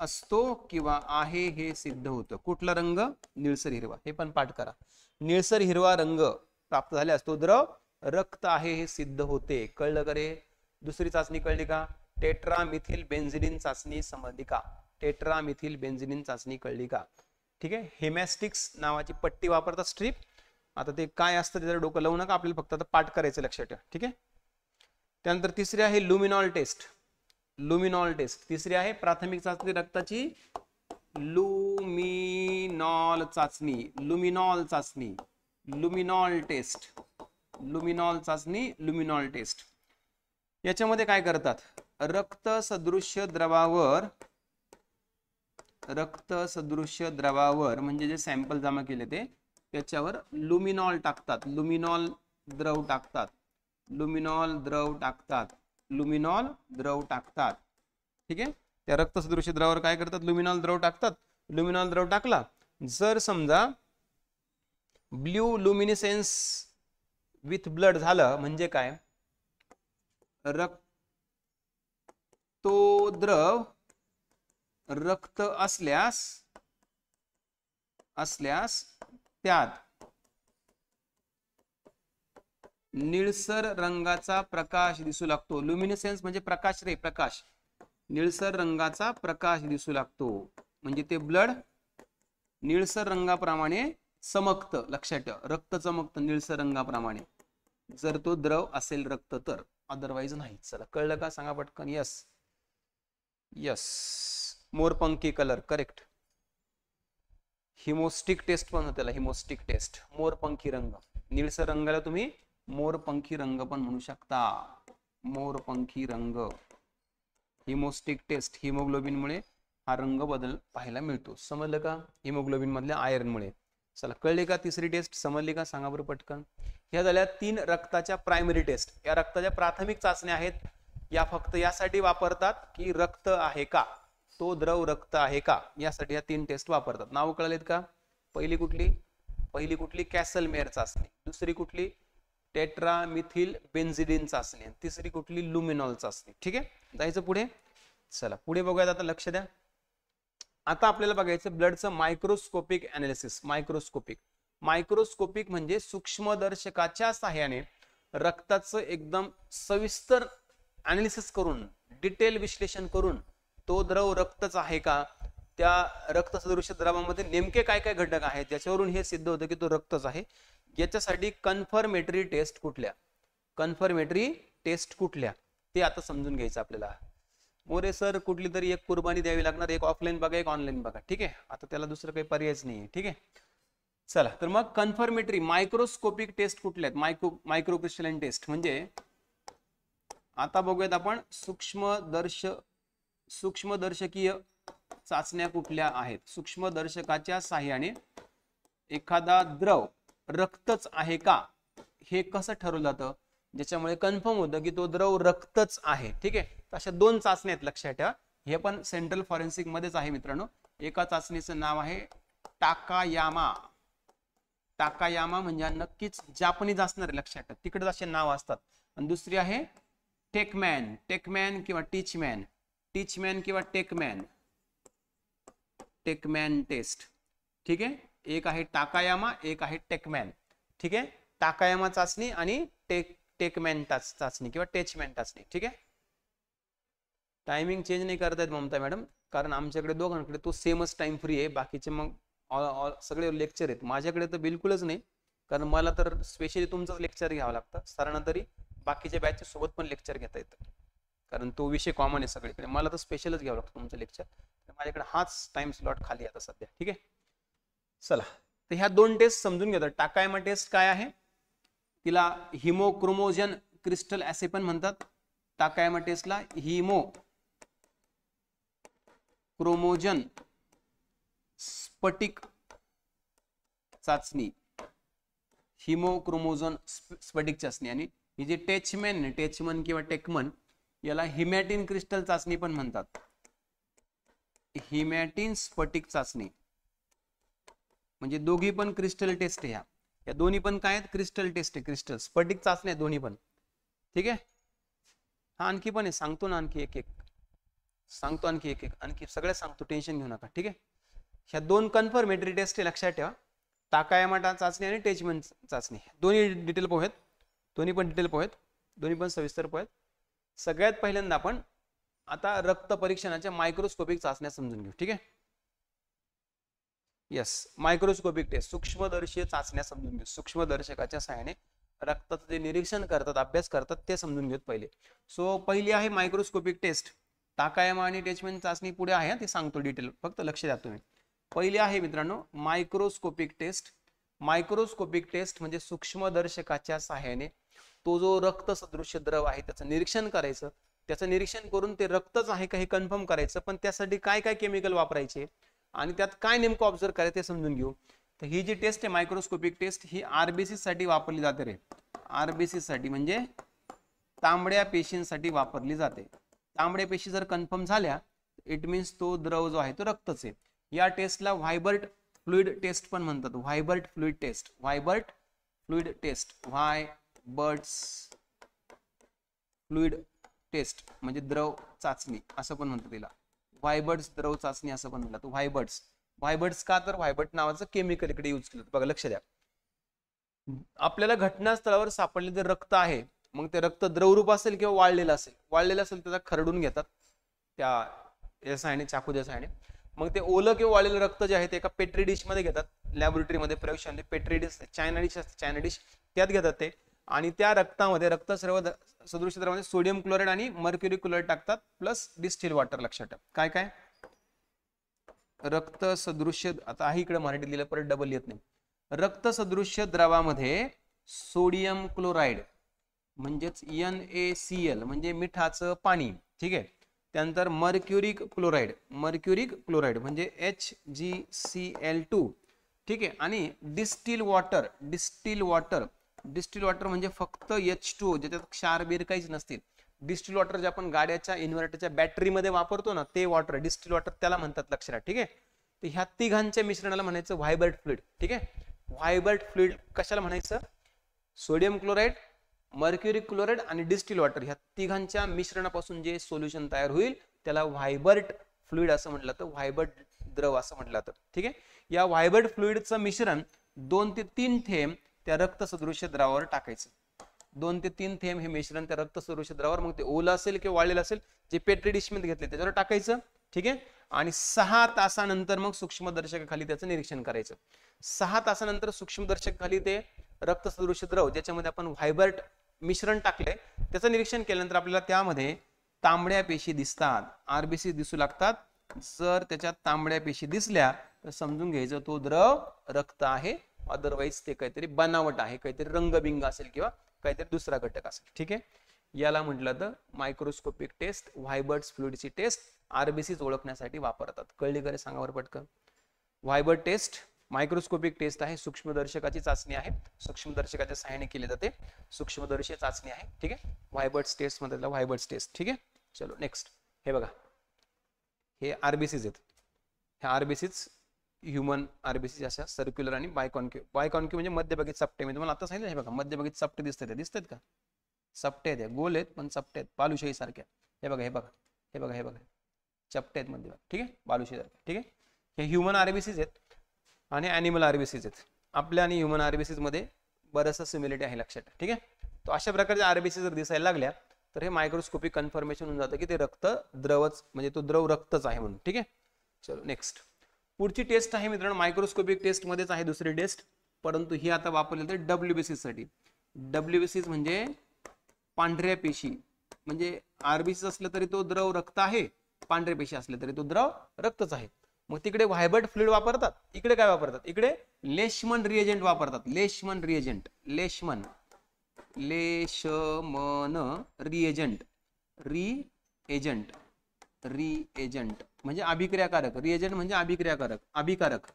असतो किंवा आहे हे सिद्ध होतं कुठला रंग निळसर हिरवा हे पण पाठ करा निळसर हिरवा रंग प्राप्त झाल्यास तो द्रव रक्त आहे हे सिद्ध होते कळलं का दुसरी चाचणी कळली का टेट्रा मिथिल चाचणी समजली का टेट्रा मिथिल चाचणी कळली का ठीक आहे हेमॅस्टिक्स नावाची पट्टी वापरतात स्ट्रीप आता ते काय असतं त्याचं डोकं लावू नका आपल्याला फक्त आता पाठ करायचं लक्षात ठेवा ठीक आहे त्यानंतर तिसरी आहे लुमिनॉल टेस्ट लुमिनॉल टेस्ट तिसरी आहे प्राथमिक चाचणी रक्ताची लुमिनॉल चाचणी लुमिनॉल चाचणी लुमिनॉल टेस्ट लुमिनॉल चाचणी लुमिनॉल टेस्ट याच्यामध्ये काय करतात रक्त सदृश्य द्रवावर रक्त सदृश्य द्रवावर म्हणजे जे सॅम्पल जमा केले ते त्याच्यावर लुमिनॉल टाकतात लुमिनॉल द्रव टाकतात लुमिनॉल द्रव टाकतात लुमिनॉल द्रव टाकतात ठीक आहे त्या रक्त सदृश द्रवावर काय करतात लुमिनॉल द्रव टाकतात लुमिनॉल द्रव टाकला जर समजा ब्ल्यू लुमिनिसेन्स विथ ब्लड झालं म्हणजे काय द्रव रक्त असल्यास असल्यास त्यात निळसर रंगाचा प्रकाश दिसू लागतो ल्युमिनिसेन्स म्हणजे प्रकाश रे प्रकाश निळसर रंगाचा प्रकाश दिसू लागतो म्हणजे ते ब्लड निळसर रंगाप्रमाणे चमकत लक्षात ठेवा रक्त चमकत निळसर रंगाप्रमाणे जर तो द्रव असेल रक्त तर अदरवाईज नाही चला कळलं का सांगा पटकन यस यस मोरपंखी कलर करेक्ट हिमोस्टिक टेस्ट पण त्याला हिमोस्टिक टेस्ट मोरपंखी रंग निळसर रंगाला तुम्ही मोरपंखी रंग पण म्हणू शकता मोरपंखी रंग हिमोस्टिक टेस्ट हिमोग्लोबिनमुळे हा रंग बदल पाहायला मिळतो समजलं का हिमोग्लोबिन मधल्या आयर्नमुळे चला कळले का तिसरी टेस्ट समजली का सांगा बरं पटकन ह्या झाल्या तीन रक्ताच्या प्रायमरी टेस्ट या रक्ताच्या प्राथमिक चाचण्या आहेत या फक्त यासाठी वापरतात की रक्त आहे का तो द्रव रक्त आहे का यासाठी या तीन टेस्ट वापरतात नाव कळलेत का पहिली कुठली पहिली कुठली कॅसलमेअर चाचणी दुसरी कुठली टेट्रामिथिल बेन्झिडिन चाचणी तिसरी कुठली लुमिनॉल चाचणी ठीक आहे जायचं पुढे चला पुढे बघूयात आता लक्ष द्या आता आपल्याला बघायचं ब्लडचं मायक्रोस्कोपिक अनालिसिस मायक्रोस्कोपिक मायक्रोस्कोपिक म्हणजे सूक्ष्मदर्शकाच्या सहाय्याने रक्ताचं एकदम सविस्तर अनालिसिस करून डिटेल विश्लेषण करून तो द्रव रक्तच आहे का त्या रक्त सदृश्य द्रवामध्ये नेमके काय काय घटक आहेत ज्याच्यावरून हे सिद्ध होतं की तो रक्तच आहे याच्यासाठी कन्फर्मेटरी टेस्ट कुठल्या कन्फर्मेटरी टेस्ट कुठल्या ते आता समजून घ्यायचं आपल्याला मोरे सर कुठली तरी एक कुर्बानी द्यावी लागणार एक ऑफलाईन बघा एक ऑनलाईन बघा ठीक आहे आता त्याला दुसरं काही पर्यायच नाही ठीक आहे चला तर मग कन्फर्मेटरी मायक्रोस्कोपिक टेस्ट कुठल्या आहेत मायक्रो मायक्रोक्रिस्टलाइन टेस्ट म्हणजे आता बघूयात आपण सूक्ष्मदर्श सूक्ष्मदर्शकीय चाचण्या कुठल्या आहेत सूक्ष्मदर्शकाच्या साह्याने एखादा द्रव रक्तच आहे का हे कसं ठरवलं जातं ज्याच्यामुळे कन्फर्म होतं की तो द्रव रक्तच आहे ठीक आहे अशा दोन चाचण्या आहेत लक्षात ठेवा हे पण सेंट्रल फॉरेन्सिक मध्येच आहे मित्रांनो एका चाचणीचं नाव आहे टाकायामा टाकायामा म्हणजे नक्कीच जापनीज असणार लक्षात ठेवा तिकडेच असे नाव असतात आणि दुसरी आहे टेकमॅन टेकमॅन किंवा टीचमॅन टीचमॅन किंवा टेकमॅन टेकमॅन टेस्ट ठीक आहे एक आहे टाकायामा एक आहे टेकमॅन ठीक आहे टाकायामा चाचणी आणि टेक टेकमॅन चाचणी किंवा टेचमॅन चाचणी ठीक आहे टायमिंग चेंज नाही करतायत ममता मॅडम कारण आमच्याकडे दोघांकडे तो सेमच टाइम फ्री आहे बाकीचे मग सगळे लेक्चर आहेत माझ्याकडे तर बिलकुलच नाही कारण मला तर स्पेशली तुमचं लेक्चर घ्यावं लागतं सरांना तरी बाकीच्या बॅचच्या सोबत पण लेक्चर घेता येतं कारण तो विषय कॉमन आहे सगळीकडे मला तर स्पेशलच घ्यावं लागतं तुमचं लेक्चर माझ्याकडे हाच टाइम स्लॉट खाली आता सध्या ठीक आहे चला तर ह्या दोन टेस्ट समजून घेतात टाकायमा टेस्ट काय आहे तिला हिमोक्रोमोजन क्रिस्टल असे पण म्हणतात टाकायमा टेस्टला हिमो क्रोमोजन स्फटिक चाचणी हिमोक्रोमोजन स्फटिक चाचणी आणि ही जी टेचमेन टेचमन किंवा टेकमन याला हिमॅटिन क्रिस्टल चाचणी पण म्हणतात हिमॅटिन स्फटिक चाचणी म्हणजे दोघी पण क्रिस्टल टेस्ट ह्या या दोन्ही पण काय आहेत क्रिस्टल टेस्ट आहे क्रिस्टल स्फटिक चाचणी आहे दोन्ही पण ठीक आहे हा आणखी पण आहे सांगतो ना आणखी एक एक सांगतो आणखी एक एक आणखी सगळ्या सांगतो टेन्शन घेऊ नका ठीक आहे ह्या दोन कन्फर्मेटरी टेस्ट लक्षात ठेवा ताकायामाटा चाचणी आणि टेचमेंट चाचणी दोन्ही डिटेल पोहेत दोन्ही पण डिटेल पोहेत दोन्ही पण सविस्तर पोहेत सगळ्यात पहिल्यांदा आपण आता रक्त परीक्षणाच्या मायक्रोस्कोपिक चाचण्या समजून घेऊ ठीक आहे यस मायक्रोस्कोपिक टेस्ट सूक्ष्मदर्शीय चाचण्या समजून घेऊ सूक्ष्मदर्शकाच्या सहाय्याने रक्ताचं जे निरीक्षण करतात अभ्यास करतात ते समजून घेऊ पहिले सो पहिली आहे मायक्रोस्कोपिक टेस्ट ताकायमा आणि टेचमेंट चाचणी पुढे आहे ते सांगतो डिटेल फक्त लक्ष द्या तुम्ही पहिली आहे मित्रांनो मायक्रोस्कोपिक टेस्ट मायक्रोस्कोपिक टेस्ट म्हणजे सूक्ष्मदर्शकाच्या सहाय्याने तो जो रक्त सदृश द्रव आहे त्याचं निरीक्षण करायचं त्याचं निरीक्षण करून ते रक्तच आहे का हे कन्फर्म करायचं पण त्यासाठी काय काय केमिकल वापरायचे आणि त्यात काय नेमकं ऑब्झर्व करायचं ते समजून घेऊ तर ही जी टेस्ट आहे मायक्रोस्कोपिक टेस्ट ही आरबीसी साठी वापरली जाते रे आरबीसी साठी म्हणजे तांबड्या पेशींसाठी वापरली जाते तांबड्या पेशी जर कन्फर्म झाल्या इट मीन्स तो द्रव जो आहे तो रक्तच आहे या टेस्टला व्हायबर्ट फ्लुइड टेस्ट पण म्हणतात Vibert fluid test Vibert fluid test Vibert's fluid test म्हणजे द्रव चाचणी असं पण म्हणतात तिला व्हायबर्ड्स द्रव चाचणी असं पण म्हणतात व्हायबर्ड्स व्हायबर्ड्स का तर व्हायबर्ट नावाचं केमिकल इकडे यूज केलं बघा लक्ष द्या आपल्याला घटनास्थळावर सापडले जे रक्त आहे मग ते रक्त द्रवरूप असेल किंवा वाळलेलं असेल वाळलेलं असेल त्याचा खरडून घेतात त्या चाकू चाकूच्या सायने मग ते ओलं किंवा वाळलेलं रक्त जे आहे ते एका पेट्री डिशमध्ये घेतात लॅबोरेटरीमध्ये प्रयोगशाळे पेट्री डिश चायना डिश असते चायना डिश त्यात घेतात ते आणि त्या रक्तामध्ये रक्त सर्व सदृश द्रवामध्ये सोडियम क्लोराईड आणि मर्क्युरी क्लोराईड टाकतात प्लस डिस्टिल वॉटर लक्षात ठेव काय काय रक्त सदृश्य आता आहे इकडे मराठी लिहिलं परत डबल येत नाही रक्त सदृश्य द्रवामध्ये सोडियम क्लोराईड म्हणजेच एन ए सी एल म्हणजे मिठाचं पाणी ठीक आहे त्यानंतर मर्क्युरिक क्लोराईड मर्क्युरिक क्लोराईड म्हणजे H G C L two ठीक आहे आणि distil water distil water distil water म्हणजे फक्त एच टू ज्याच्यात क्षार बीर काहीच नसतील डिस्टिल वॉटर जे आपण गाड्याच्या इन्व्हर्टरच्या बॅटरीमध्ये वापरतो ना ते वॉटर डिस्टिल वॉटर त्याला म्हणतात लक्षात ठीक आहे तर ह्या तिघांच्या मिश्रणाला म्हणायचं व्हायबर्ट फ्लुइड ठीक आहे व्हायबर्ट फ्लुइड कशाला म्हणायचं सोडियम क्लोराईड मर्क्युरी क्लोराईड आणि डिस्टिल वॉटर ह्या तिघांच्या मिश्रणापासून जे सोल्युशन तयार होईल त्याला व्हायबर्ट फ्लुईड असं म्हटलं तर व्हायबर्ट द्रव असं म्हटलं तर ठीक आहे या व्हायबर्ट फ्लुईडचं मिश्रण दोन ते तीन थेंब त्या रक्त सदृश द्रावावर टाकायचं दोन ते तीन थेंब हे मिश्रण त्या रक्त रक्तसदृश्य द्रावावर मग ते ओलं असेल किंवा वाळलेलं असेल जे पेट्री डिशमध्ये घेतले त्याच्यावर टाकायचं ठीक आहे आणि सहा तासानंतर मग सूक्ष्मदर्शकाखाली त्याचं निरीक्षण करायचं सहा तासानंतर सूक्ष्मदर्शक खाली ते रक्तसदृश द्रव ज्याच्यामध्ये आपण व्हायबर्ट मिश्रण टाकले त्याचं निरीक्षण केल्यानंतर आपल्याला त्यामध्ये तांबड्या पेशी दिसतात आरबीसी दिसू लागतात जर त्याच्यात तांबड्या पेशी दिसल्या तर समजून घ्यायचं तो द्रव रक्त आहे अदरवाईज ते काहीतरी बनावट आहे काहीतरी रंगबिंग असेल किंवा काहीतरी दुसरा घटक असेल ठीक आहे याला म्हटलं तर मायक्रोस्कोपिक टेस्ट व्हायबर्ट फ्लुइडची टेस्ट आरबीसी ओळखण्यासाठी वापरतात कळली करे सांगावर पटकन व्हायबर्ट टेस्ट मायक्रोस्कोपिक टेस्ट आहे सूक्ष्मदर्शकाची चाचणी आहे सूक्ष्मदर्शकाच्या सहाय्याने केली जाते सूक्ष्मदर्शी चाचणी आहे ठीक आहे व्हायबर्ट्स टेस्ट मध्ये व्हायबर्ट्स टेस्ट ठीक आहे चलो नेक्स्ट हे बघा हे आरबीसीज आहेत ह्या आरबीसीज ह्युमन आरबीसीज अशा सर्क्युलर आणि बायकॉनक्यू बायकॉनक्यू म्हणजे मध्यभागीत चपटे म्हणजे तुम्हाला आता सांगितलं हे बघा मध्यभागीत चपटे दिसतात दिसतात का चपटे आहेत गोल आहेत पण चपटे आहेत बालुशाही सारख्या हे बघा हे बघा हे बघा हे बघा चपटे आहेत मध्यभाग ठीक आहे बालुशाही सारख्या ठीक आहे हे ह्युमन आरबीसीज आहेत आणि ॲनिमल आर आहेत आपल्या आणि ह्युमन आर बी सिमिलिटी आहे लक्षात ठीक आहे तो अशा प्रकारचे आरबीसी जर दिसायला लागल्या तर हे मायक्रोस्कोपिक कन्फर्मेशन होऊन जातं की ते रक्त द्रवच म्हणजे तो द्रव रक्तच आहे म्हणून ठीक आहे चलो नेक्स्ट पुढची टेस्ट आहे मित्रांनो मायक्रोस्कोपिक टेस्टमध्येच आहे दुसरी टेस्ट परंतु ही आता वापरली जाते डब्ल्यू बी सीसाठी डब्ल्यू बी सीज म्हणजे पांढऱ्या पेशी म्हणजे आरबीसी असलं तरी तो द्रव रक्त आहे पांढऱ्या पेशी असले तरी तो द्रव रक्तच आहे मग तिकडे व्हायबर्ट फ्लुइड वापरतात इकडे काय वापरतात इकडे लेशमन रिएजंट वापरतात reagent Leishman Leishman reagent reagent एजंट म्हणजे अभिक्रियाकारक रिएजंट म्हणजे अभिक्रियाकारक अभिकारक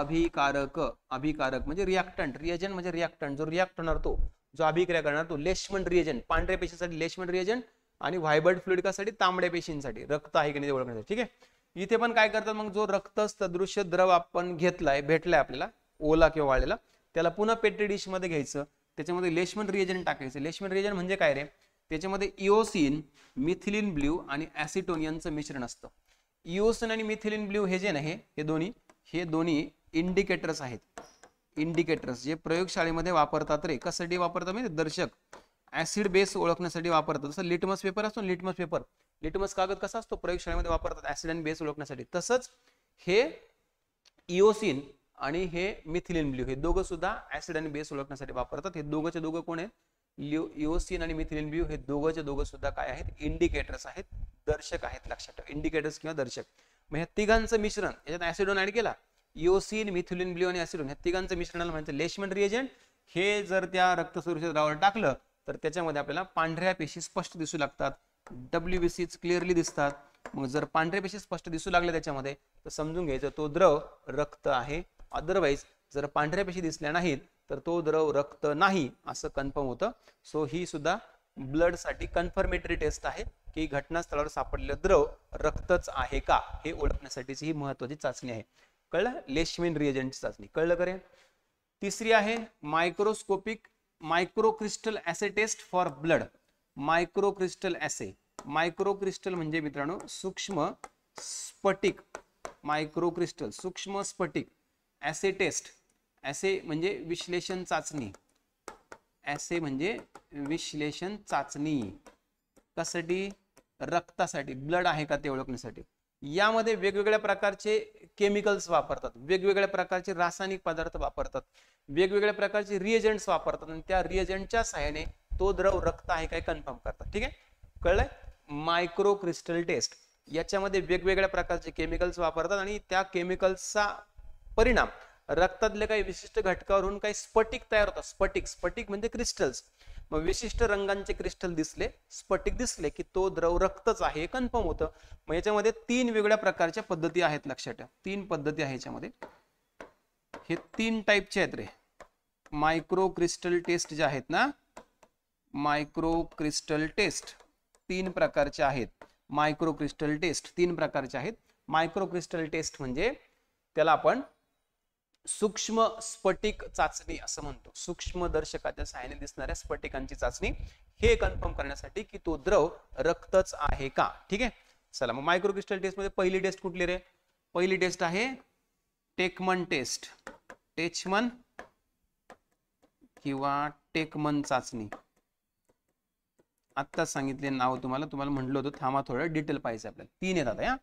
अभिकारक अभिकारक म्हणजे रिॲक्टंट रिएजंट म्हणजे रिॲक्टंट जो रिॲक्ट होणार तो जो अभिक्रिया करणार तो लेशमन रिएजंट पांढऱ्या पेशीसाठी लेशमन रिएजंट आणि व्हायबर्ट फ्लुइड कासाठी तांबड्या पेशींसाठी रक्त आहे की नाही ओळखण्यासाठी ठीक आहे इथे पण काय करतात मग जो रक्त सदृश्य द्रव आपण घेतलाय भेटलाय आपल्याला ओला किंवा वाळलेला त्याला पुन्हा पेट्री डिश मध्ये घ्यायचं त्याच्यामध्ये लेशमन रिएजन टाकायचं लेशमन रिएजन म्हणजे काय रे त्याच्यामध्ये इओसिन मिथिलिन ब्ल्यू आणि ऍसिटोन यांचं मिश्रण असतं इओसिन आणि मिथिलिन ब्ल्यू हे जे नाही हे दोन्ही हे दोन्ही इंडिकेटर्स आहेत इंडिकेटर्स जे प्रयोगशाळेमध्ये वापरतात रे कशासाठी वापरतात म्हणजे दर्शक ऍसिड बेस ओळखण्यासाठी वापरतात जसं लिटमस पेपर असतो लिटमस पेपर लिटमस कागद कसा असतो प्रयोगशाळेमध्ये वापरतात ऍसिड आणि बेस ओळखण्यासाठी तसंच हे इओसिन आणि हे मिथिलिन ब्ल्यू हे दोघं सुद्धा ऍसिड आणि बेस ओळखण्यासाठी वापरतात हे दोघंचे दोघं कोण आहेत इओसिन आणि मिथिलिन ब्ल्यू हे दोघंचे दोघं सुद्धा काय आहेत इंडिकेटर्स आहेत दर्शक आहेत लक्षात ठेवा इंडिकेटर्स किंवा दर्शक मग ह्या तिघांचं मिश्रण याच्यात ऍसिडोन ऍड केला इओसिन मिथिलिन ब्ल्यू आणि ऍसिडोन ह्या तिघांचं मिश्रणाला म्हणजे लेशमेंट रिएजंट हे जर त्या रक्त सुरक्षित टाकलं तर त्याच्यामध्ये आपल्याला पांढऱ्या पेशी स्पष्ट दिसू लागतात डब्ल्यू बी क्लिअरली दिसतात मग जर पांढरे पेशी स्पष्ट दिसू लागले त्याच्यामध्ये तर समजून घ्यायचं तो द्रव रक्त आहे अदरवाईज जर पांढऱ्या पेशी दिसल्या नाहीत तर तो द्रव रक्त नाही असं कन्फर्म होतं सो ही सुद्धा ब्लडसाठी कन्फर्मेटरी टेस्ट आहे की घटनास्थळावर सापडलेलं द्रव रक्तच आहे का हे ओळखण्यासाठीची ही महत्वाची चाचणी आहे कळलं लेशमिन रिएजंटची चाचणी कळलं करे तिसरी आहे microscopic microcrystal acid test for blood microcrystal assay microcrystal म्हणजे मित्रांनो सूक्ष्म स्फटिक मायक्रोक्रिस्टल सूक्ष्म स्फटिक ॲसे टेस्ट ॲसे म्हणजे विश्लेषण चाचणी ॲसे म्हणजे विश्लेषण चाचणी कसाठी रक्तासाठी ब्लड आहे का ते ओळखण्यासाठी यामध्ये वेगवेगळ्या प्रकारचे केमिकल्स वापरतात वेगवेगळ्या प्रकारचे रासायनिक पदार्थ वापरतात वेगवेगळ्या प्रकारचे रिएजंट्स वापरतात आणि त्या रिएजंटच्या सहाय्याने तो द्रव रक्त आहे काय कन्फर्म करतात ठीक आहे कळलंय मायक्रो क्रिस्टल टेस्ट याच्यामध्ये वेगवेगळ्या प्रकारचे केमिकल्स वापरतात आणि त्या केमिकल्सचा परिणाम रक्तातल्या काही विशिष्ट घटकावरून काही स्फटिक तयार होतात स्फटिक स्फटिक म्हणजे क्रिस्टल्स मग विशिष्ट रंगांचे क्रिस्टल दिसले स्फटिक दिसले की तो द्रव रक्तच आहे हे कन्फर्म होतं मग याच्यामध्ये तीन वेगळ्या प्रकारच्या पद्धती आहेत लक्षात ठेवा तीन पद्धती आहे याच्यामध्ये हे तीन टाईपचे आहेत रे मायक्रो क्रिस्टल टेस्ट जे आहेत ना क्रिस्टल टेस्ट तीन प्रकारचे आहेत मायक्रोक्रिस्टल टेस्ट तीन प्रकारचे आहेत मायक्रोक्रिस्टल टेस्ट म्हणजे त्याला आपण सूक्ष्म स्फटिक चाचणी असं म्हणतो सूक्ष्म दर्शकाच्या सहाय्याने दिसणाऱ्या स्फटिकांची चाचणी हे कन्फर्म करण्यासाठी की तो द्रव रक्तच आहे का ठीक आहे चला मग मायक्रोक्रिस्टल टेस्ट मध्ये पहिली टेस्ट कुठली रे पहिली टेस्ट आहे टेकमन टेस्ट टेचमन किंवा टेकमन चाचणी आत्ताच सांगितले नाव तुम्हाला तुम्हाला म्हटलं होतं थांबा थोडं डिटेल पाहिजे आपल्याला तीन येतात या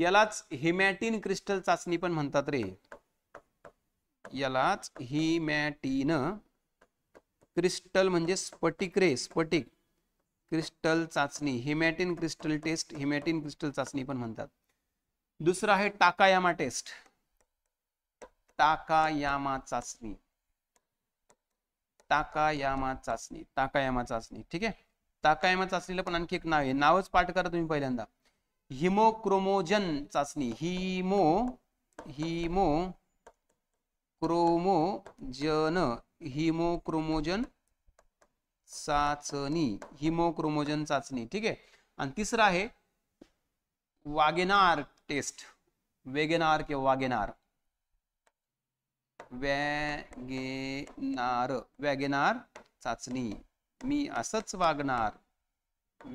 यालाच हिमॅटिन क्रिस्टल चाचणी पण म्हणतात रे यालाच हिमॅटिन क्रिस्टल म्हणजे स्फटिक रे स्फटिक क्रिस्टल चाचणी haematin crystal test haematin crystal चाचणी पण म्हणतात दुसरं आहे टाकायामा टेस्ट टाकायामा चाचणी टाकायामा चाचणी टाकायामा चाचणी ठीक आहे ताकायमा चाचणीला पण आणखी एक नाव आहे नावच पाठ करा तुम्ही पहिल्यांदा हिमोक्रोमोजन चाचणी हिमो हिमो क्रोमोजन हिमोक्रोमोजन चाचणी हिमोक्रोमोजन चाचणी ठीक आहे आणि तिसरं आहे वागेनार टेस्ट वेगेनार किंवा वागेनार वॅगेनार वॅगेनार चाचणी मी असंच वागणार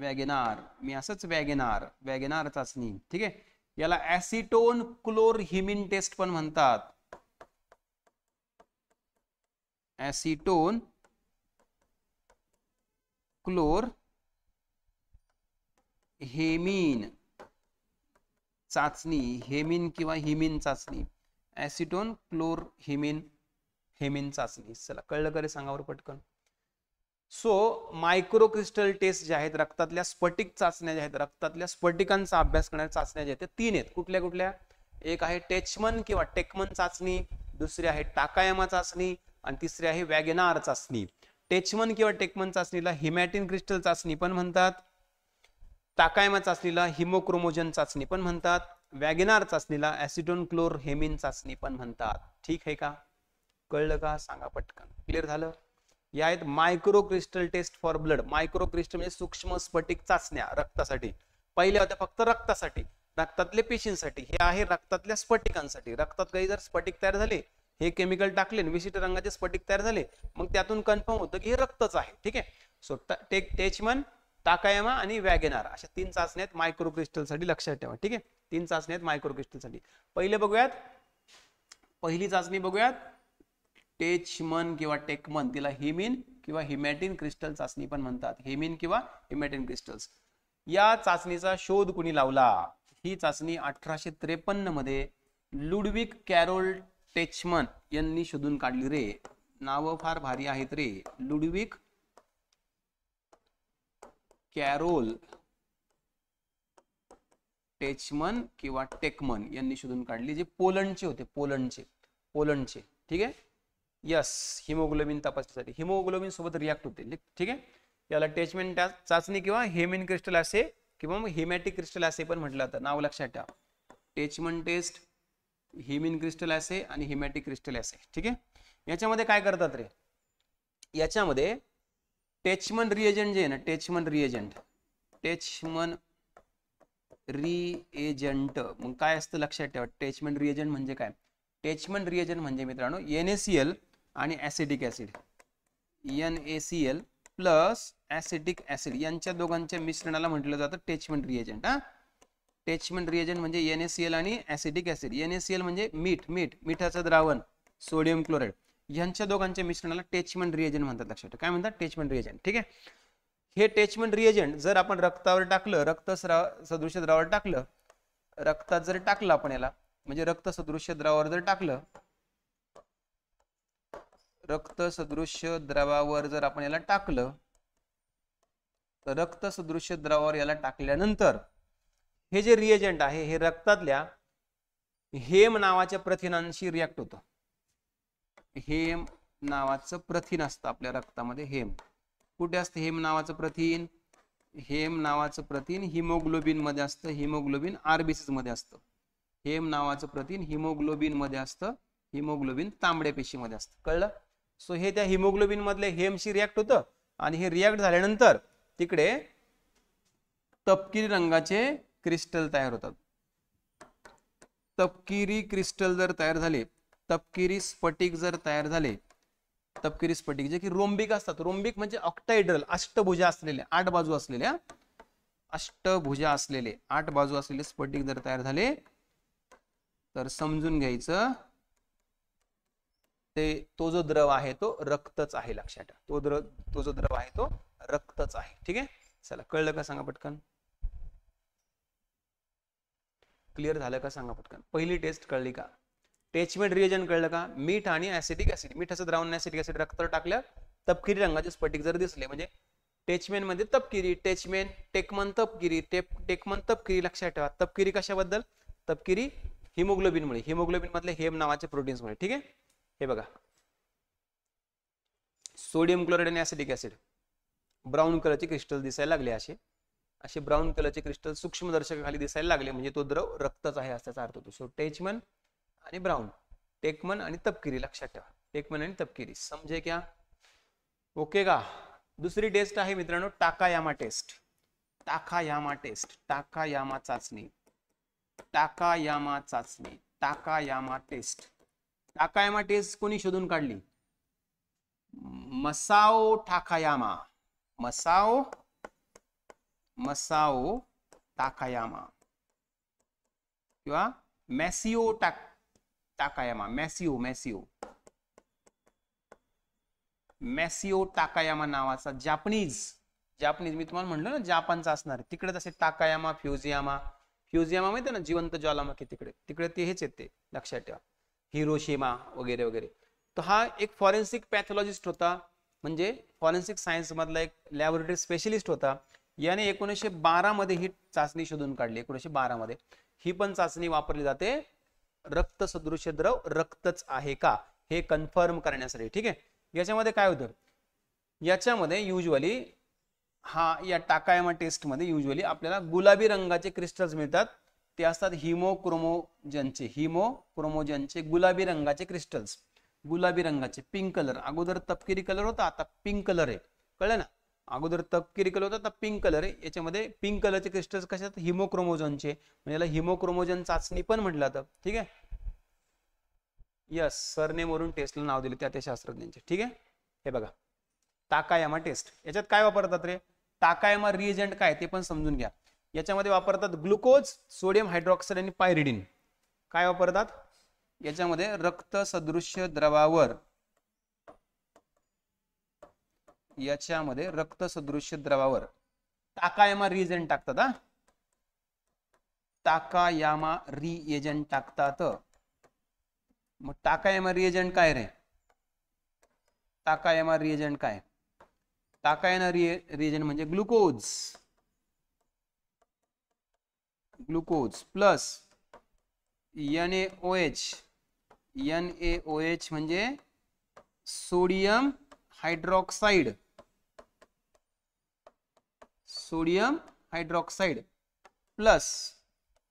वॅगेनार मी असंच वॅगेनार वॅगेनार चाचणी ठीक आहे याला ऍसिटोन हिमिन टेस्ट पण म्हणतात ऍसिटोन क्लोर हेमिन चाचणी हेमिन किंवा हिमिन चाचणी ऍसिटोन क्लोर हिमिन हेमिन चाचणी चला कळलं करे सांगावर पटकन सो मायक्रोक्रिस्टल टेस्ट जे आहेत रक्तातल्या स्फटिक चाचण्या ज्या आहेत रक्तातल्या स्फटिकांचा अभ्यास करणाऱ्या चाचण्या ज्या आहेत तीन आहेत कुठल्या कुठल्या एक आहे टेचमन किंवा टेकमन चाचणी दुसरी आहे टाकायमा चाचणी आणि तिसरी आहे वॅगेनार चाचणी टेचमन किंवा टेकमन चाचणीला हिमॅटिन क्रिस्टल चाचणी पण म्हणतात टाकायमा चाचणीला हिमोक्रोमोजन चाचणी पण म्हणतात वॅगेनार चाचणीला ऍसिडोन क्लोर हेमिन चाचणी पण म्हणतात ठीक आहे का कळलं का सांगा पटकन क्लिअर झालं या आहेत micro crystal test for blood micro crystal म्हणजे सूक्ष्म स्फटिक चाचण्या रक्तासाठी पहिल्या होत्या फक्त रक्तासाठी रक्तातल्या पेशींसाठी हे आहे रक्तातल्या स्फटिकांसाठी रक्तात काही जर स्फटिक तयार झाले हे केमिकल टाकले विशिष्ट रंगाचे स्फटिक तयार झाले मग त्यातून कन्फर्म होतं की हे रक्तच आहे ठीक आहे सो टेक टेचमन टाकायमा आणि वॅगेनार अशा तीन चाचण्या आहेत मायक्रो क्रिस्टलसाठी लक्षात ठेवा ठीक आहे तीन चाचण्या आहेत मायक्रो क्रिस्टलसाठी पहिले बघूयात पहिली चाचणी बघूयात टेचमन किंवा टेकमन तिला हिमिन किंवा हिमॅटिन क्रिस्टल चाचणी पण म्हणतात हेमिन किंवा हिमॅटिन क्रिस्टल्स या चाचणीचा शोध कुणी लावला ही चाचणी अठराशे त्रेपन्न मध्ये लुडविक कॅरोल टेचमन यांनी शोधून काढली रे नाव फार भारी आहेत रे लुडविक कॅरोल टेचमन किंवा टेकमन यांनी शोधून काढली जे पोलंडचे होते पोलंडचे पोलंडचे ठीक आहे यस हिमोग्लोबिन तपासण्यासाठी हिमोग्लोबिन सोबत रिॲक्ट होते ठीक आहे याला टेचमेंट चाचणी किंवा हेमिन क्रिस्टल असे किंवा हिमॅटिक हेमॅटिक क्रिस्टल असे पण म्हटलं जातं नाव लक्षात ठेवा टेचमेंट टेस्ट हेमिन क्रिस्टल असे आणि हिमॅटिक क्रिस्टल असे ठीक आहे याच्यामध्ये काय करतात रे याच्यामध्ये टेचमन रिएजंट जे आहे ना टेचमन रिएजंट टेचमन रिएजंट मग काय असतं लक्षात ठेवा टेचमन रिएजंट म्हणजे काय टेचमन रिएजंट म्हणजे मित्रांनो एन आणि acidic acid N A C L plus acidic acid यांच्या दोघांच्या मिश्रणाला म्हटलं जातं टेचमेंट रिएजंट हा टेचमेंट रिएजंट म्हणजे एन ए सी एल आणि acidic acid N A C L म्हणजे मीठ मीठ मिठाचं द्रावण सोडियम क्लोराईड यांच्या दोघांच्या मिश्रणाला टेचमेंट रिएजंट म्हणतात लक्षात काय म्हणतात टेचमेंट रिएजंट ठीक आहे हे टेचमेंट रिएजंट जर आपण रक्तावर टाकलं रक्त सदृश्य द्रावावर टाकलं रक्तात जर टाकलं आपण याला म्हणजे रक्त सदृश्य द्रावावर जर टाकलं रक्त सदृश्य द्रवावर जर आपण याला टाकलं तर रक्त सदृश्य द्रवावर याला टाकल्यानंतर हे जे रिएजंट आहे हे रक्तातल्या हेम नावाच्या प्रथिनांशी रिॲक्ट होतं हेम नावाचं प्रथिन असतं आपल्या रक्तामध्ये हेम कुठे असतं हेम नावाचं प्रथिन हेम नावाचं प्रथिन हिमोग्लोबिन मध्ये असतं हिमोग्लोबिन आरबीसीस मध्ये असतं हेम नावाचं प्रथिन हिमोग्लोबिन मध्ये असतं हिमोग्लोबिन तांबड्या पेशीमध्ये असतं कळलं सो हे त्या हिमोग्लोबिन मधले हेमशी रिॲक्ट होतं आणि हे रिॲक्ट झाल्यानंतर तिकडे तपकिरी रंगाचे क्रिस्टल तयार होतात तपकिरी क्रिस्टल जर तयार झाले तपकिरी स्फटिक जर तयार झाले तपकिरी स्फटिक जे की रोम्बिक असतात रोम्बिक म्हणजे ऑक्टाइड्रल अष्टभुजा असलेले आठ बाजू असलेल्या अष्टभुजा असलेले आठ बाजू असलेले स्फटिक जर तयार झाले तर समजून घ्यायचं ते तो जो द्रव आहे तो रक्तच आहे लक्षात ठेवा तो द्रव तो जो द्रव आहे तो रक्तच आहे ठीक आहे चला कळलं का सांगा पटकन क्लिअर झालं का सांगा पटकन पहिली टेस्ट कळली का टेचमेंट रिएजन कळलं का मीठ आणि ऍसिडिक ऍसिड मिठाचं द्रावण ऍसिडिक ऍसिड रक्त टाकल्या तपकिरी रंगाचे स्फटिक जर दिसले म्हणजे टेचमेन मध्ये तपकिरी टेचमेन टेकमन तपकिरी टेप टेकमन तपकिरी लक्षात ठेवा तपकिरी कशाबद्दल तपकिरी हिमोग्लोबिनमुळे हिमोग्लोबिन मधले हेम नावाचे प्रोटीन्समुळे ठीक आहे हे बघा सोडियम क्लोराईड आणि ऍसिडिक ऍसिड ब्राऊन कलरचे क्रिस्टल दिसायला लागले असे असे ब्राऊन कलरचे क्रिस्टल सूक्ष्मदर्शकाखाली दिसायला लागले म्हणजे तो द्रव रक्तच आहे त्याचा अर्थ होतो सो टेचमन आणि ब्राऊन टेकमन आणि तपकिरी लक्षात ठेवा टेकमन आणि तपकिरी समजे क्या ओके का दुसरी टेस्ट आहे मित्रांनो Takayama test Takayama test Takayama चाचणी यामा चाचणी यामा टेस्ट टाकायमा टेस कोणी शोधून काढली मसाओ टाकायामा मसाओ मसाओ टाकायामा किंवा मॅसिओ टाक टाकायामा मॅसिओ मॅसिओ मॅसिओ टाकायामा नावाचा जापनीज जापनीज मी तुम्हाला म्हणलं ना जापानचा असणार तिकडे तसे टाकायामा फ्युझियामा फ्युझियामा माहिती ना जिवंत ज्वालामुखी तिकडे तिकडे ते हेच येते लक्षात ठेवा हिरोशिमा वगैरे वगैरे तर हा एक फॉरेन्सिक पॅथॉलॉजिस्ट होता म्हणजे फॉरेन्सिक सायन्समधला एक लॅबोरेटरी स्पेशलिस्ट होता याने एकोणीसशे बारामध्ये ही चाचणी शोधून काढली एकोणीसशे बारामध्ये ही पण चाचणी वापरली जाते रक्त सदृश द्रव रक्तच आहे का हे कन्फर्म करण्यासाठी ठीक आहे याच्यामध्ये काय होतं याच्यामध्ये युजली हा या टाकायमा टेस्टमध्ये युजली आपल्याला गुलाबी रंगाचे क्रिस्टल्स मिळतात ते असतात हिमोक्रोमोजनचे हिमोक्रोमोजनचे गुलाबी रंगाचे क्रिस्टल्स गुलाबी रंगाचे पिंक कलर अगोदर तपकिरी कलर होता आता पिंक कलर आहे कळलं ना अगोदर तपकिरी कलर होता आता पिंक कलर आहे याच्यामध्ये पिंक कलरचे क्रिस्टल्स कसे आहेत हिमोक्रोमोजनचे म्हणजे याला हिमोक्रोमोजन चाचणी पण म्हटलं जातं ठीक आहे यस सरनेमवरून टेस्टला नाव दिले त्या त्या शास्त्रज्ञांचे ठीक आहे हे बघा टाकायामा टेस्ट याच्यात काय वापरतात रे ताकायामा रिएजंट काय ते पण समजून घ्या याच्यामध्ये वापरतात ग्लुकोज सोडियम हायड्रॉक्साईड आणि पायरिडीन काय वापरतात याच्यामध्ये रक्त सदृश्य द्रवावर याच्यामध्ये रक्त सदृश्य द्रवावर टाकायमा रिएजंट टाकतात हा टाकायामा रिएजंट टाकतात मग टाकायमा रिएजंट काय रे टाकायमा रिएजंट काय टाकायना रिए रिएजंट म्हणजे glucose glucose plus N A O H N A O H म्हणजे sodium hydroxide sodium hydroxide plus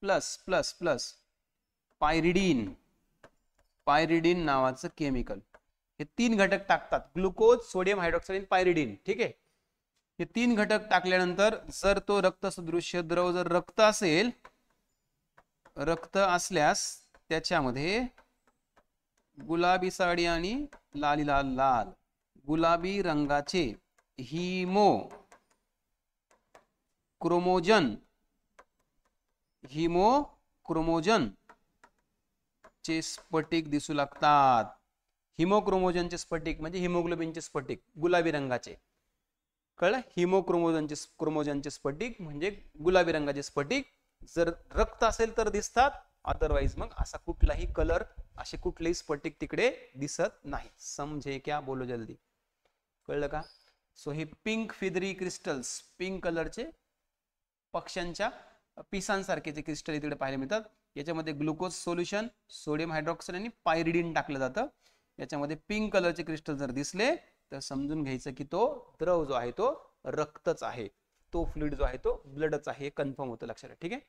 plus plus plus pyridine pyridine नावाचं केमिकल हे तीन घटक टाकतात ग्लुकोज सोडियम हायड्रॉक्साईड पायरिडीन ठीक आहे हे तीन घटक टाकल्यानंतर जर तो रक्त द्रव जर रक्त असेल रक्त असल्यास त्याच्यामध्ये गुलाबी साडी आणि लाली लाल लाल गुलाबी रंगाचे हिमो क्रोमोजन हिमो क्रोमोजन चे स्फटिक दिसू लागतात हिमोक्रोमोजनचे स्फटिक म्हणजे हिमोग्लोबिनचे स्फटिक गुलाबी रंगाचे कळलं हिमोक्रोमोजनचे क्रोमोजनचे स्फटिक म्हणजे गुलाबी रंगाचे स्फटिक जर रक्त असेल तर दिसतात अदरवाईज मग असा कुठलाही कलर असे कुठलेही स्फटिक तिकडे दिसत नाही समजे क्या बोलो जल्दी कळलं का सो हे पिंक फिदरी क्रिस्टल्स पिंक कलरचे पक्ष्यांच्या पिसांसारखे जे क्रिस्टल इकडे पाहायला मिळतात याच्यामध्ये ग्लुकोज सोल्युशन सोडियम हायड्रॉक्साईड आणि पायरिडीन टाकलं जातं याच्यामध्ये पिंक कलरचे क्रिस्टल जर दिसले तर समजून घ्यायचं की तो द्रव जो आहे तो रक्तच आहे तो फ्लुइड जो आहे तो ब्लडच आहे हे कन्फर्म होतं लक्षात ठीक आहे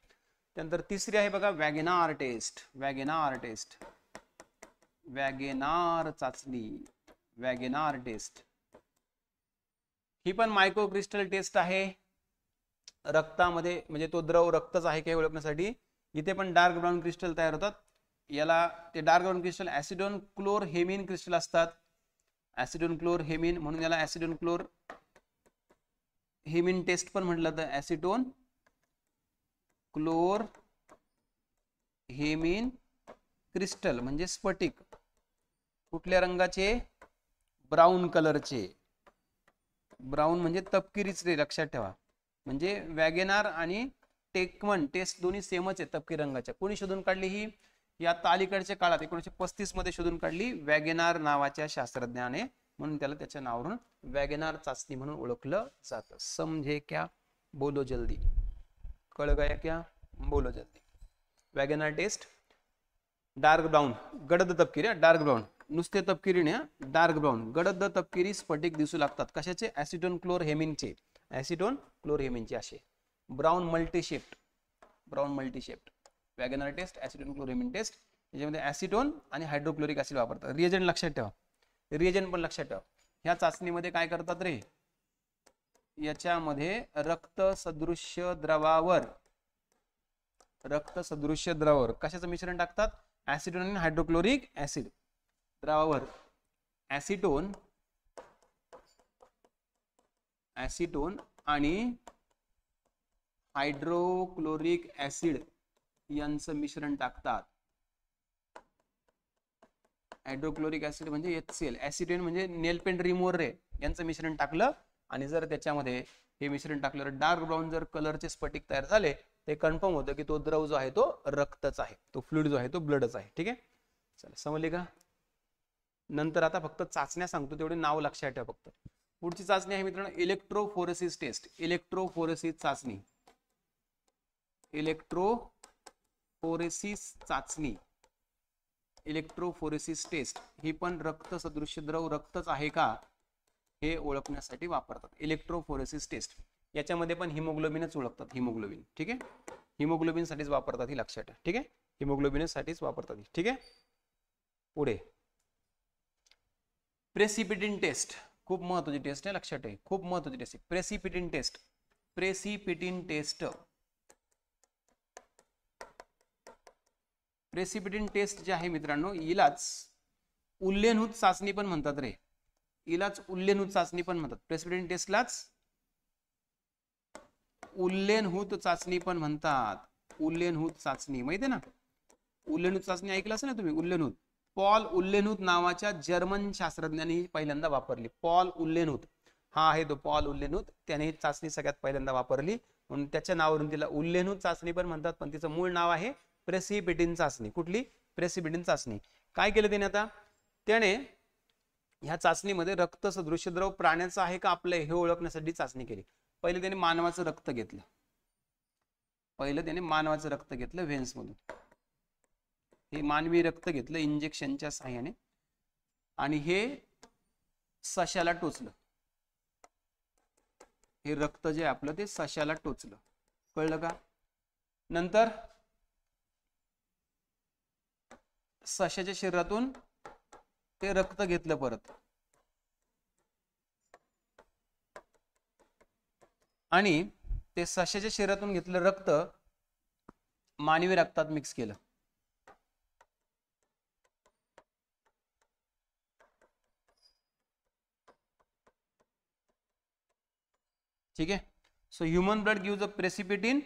त्यानंतर तिसरी आहे बघा वॅगेनार टेस्ट वॅगेनार टेस्ट वॅगेनार चाचणी वॅगेनार टेस्ट ही पण क्रिस्टल टेस्ट आहे रक्तामध्ये म्हणजे तो द्रव रक्तच आहे काही ओळखण्यासाठी इथे पण डार्क ब्राऊन क्रिस्टल तयार होतात याला ते dark brown crystal acetone chlor haemin crystal असतात ऍसिडोन क्लोर हेमिन म्हणून याला ऍसिडोन क्लोर हेमिन टेस्ट पण म्हटलं तर ऍसिडोन क्लोर हेमिन क्रिस्टल म्हणजे स्फटिक कुठल्या रंगाचे ब्राऊन कलरचे ब्राऊन म्हणजे तपकिरीच रे लक्षात ठेवा म्हणजे वॅगेनार आणि टेकमन टेस्ट दोन्ही सेमच आहे तपकिरी रंगाच्या कोणी शोधून काढली ही ही आता अलीकडच्या काळात एकोणीशे पस्तीस मध्ये शोधून काढली वॅगेनार नावाच्या शास्त्रज्ञाने म्हणून त्याला त्याच्या नावावरून वॅगेनार चाचणी म्हणून ओळखलं जात समजे क्या बोलो जल्दी कळ गया क्या बोलो जल्दी वॅगेनार टेस्ट डार्क ब्राऊन गडद तपकिरी डार्क ब्राऊन नुसते तपकिरी न्या डार्क ब्राऊन गडद तपकिरी स्फटिक दिसू लागतात कशाचे ऍसिडोन क्लोर हेमिनचे ऍसिडोन क्लोर हेमिनचे असे brown multishaped brown multishaped Wagner test acetone chlorhaemin test याच्यामध्ये ॲसिडोन आणि हायड्रोक्लोरिक ॲसिड वापरतात रिएजंट लक्षात ठेवा रिएजंट पण लक्षात ठेवा ह्या चाचणीमध्ये काय करतात रे याच्यामध्ये रक्त सदृश्य द्रवावर रक्त सदृश्य द्रवावर कशाचं मिश्रण टाकतात ऍसिडोन आणि हायड्रोक्लोरिक ऍसिड द्रवावर ऍसिटोन ऍसिटोन आणि हायड्रोक्लोरिक ऍसिड यांचं मिश्रण टाकतात हायड्रोक्लोरिक ऍसिड म्हणजे एच सी एल म्हणजे नेलपेंट रिमोर रे यांचं मिश्रण टाकलं आणि जर त्याच्यामध्ये हे मिश्रण टाकलं तर डार्क ब्राऊन जर कलरचे स्फटिक तयार झाले ते कन्फर्म होतं की तो द्रव जो आहे तो रक्तच आहे तो फ्लुइड जो आहे तो ब्लडच आहे ठीक आहे चला समजले का नंतर आता फक्त चाचण्या सांगतो तेवढे नाव लक्षात ठेवा फक्त पुढची चाचणी आहे मित्रांनो इलेक्ट्रोफोरसिस टेस्ट इलेक्ट्रोफोरसिस चाचणी इलेक्ट्रो इलेक्ट्रोफोरेसिस चाचणी इलेक्ट्रोफोरेसिस टेस्ट ही पण रक्त सदृश्य द्रव रक्तच आहे का हे ओळखण्यासाठी वापरतात इलेक्ट्रोफोरेसिस टेस्ट याच्यामध्ये पण हिमोग्लोबिनच ओळखतात हिमोग्लोबिन ठीक आहे हिमोग्लोबिनसाठीच वापरतात ही लक्षात ठीक आहे हिमोग्लोबिनसाठीच वापरतात ठीक आहे पुढे प्रेसिपिटिन टेस्ट खूप महत्वाची टेस्ट आहे लक्षात आहे खूप महत्वाची टेस्ट आहे precipitin test precipitin test precipitin test जे आहे मित्रांनो हिलाच उल्लेनहूत चाचणी पण म्हणतात रे हिलाच उल्लेनहूत चाचणी पण म्हणतात प्रेसिपिटिन टेस्टलाच उल्लेनहूत चाचणी पण म्हणतात उल्लेनहूत चाचणी माहितीये ना उल्लेनहूत चाचणी ऐकलं असेल ना तुम्ही उल्लेनहूत पॉल उल्लेनहूत नावाच्या जर्मन शास्त्रज्ञांनी पहिल्यांदा वापरली पॉल उल्लेनहूत हा आहे तो पॉल उल्लेनहूत त्याने ही चाचणी सगळ्यात पहिल्यांदा वापरली म्हणून त्याच्या नावावरून तिला उल्लेनूत चाचणी पण म्हणतात पण तिचं मूळ नाव आहे प्रेसिपिटिन चाचणी कुठली प्रेसिपिटिन चाचणी काय केलं त्याने आता त्याने ह्या चाचणीमध्ये रक्त सदृश्य द्रव प्राण्याचं आहे का आपलं हे ओळखण्यासाठी चाचणी केली पहिले त्याने मानवाचं रक्त घेतलं पहिलं त्याने मानवाचं रक्त घेतलं व्हेन्स व्हेन्समधून हे मानवी रक्त घेतलं इंजेक्शनच्या साह्याने आणि हे सशाला टोचलं हे रक्त जे आपलं ते सशाला टोचलं कळलं का नंतर सशाच्या शरीरातून ते रक्त घेतलं परत आणि ते सशाच्या शरीरातून घेतलं रक्त मानवी रक्तात मिक्स केलं ठीक आहे so human blood give a precipitin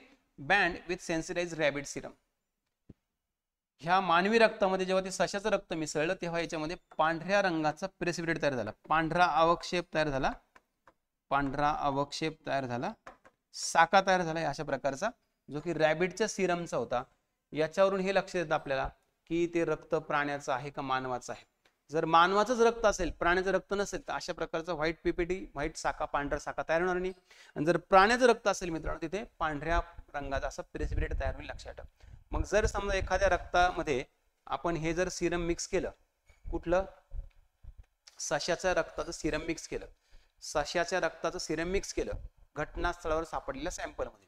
band with sensitize rabbit serum ह्या मानवी रक्तामध्ये जेव्हा ते सशाचं रक्त मिसळलं तेव्हा याच्यामध्ये पांढऱ्या रंगाचा प्रेसिपिटेट तयार झाला पांढरा अवक्षेप तयार झाला पांढरा अवक्षेप तयार झाला साका तयार झाला अशा प्रकारचा जो की रॅबिटच्या सिरमचा होता याच्यावरून हे लक्ष देतं आपल्याला की ते रक्त प्राण्याचं आहे का मानवाचं आहे जर मानवाचंच रक्त असेल प्राण्याचं रक्त नसेल तर अशा प्रकारचं व्हाईट पीपीटी व्हाईट साका पांढरा साका तयार होणार नाही आणि जर प्राण्याचं रक्त असेल मित्रांनो तिथे पांढऱ्या रंगाचा असं प्रेसिपिटेट तयार होईल लक्षात ठेवा मग जर समजा एखाद्या रक्तामध्ये आपण हे जर सिरम मिक्स केलं कुठलं सश्याच्या रक्ताचं सिरम मिक्स केलं सश्याच्या रक्ताचं सिरम मिक्स केलं घटनास्थळावर सापडलेल्या सॅम्पलमध्ये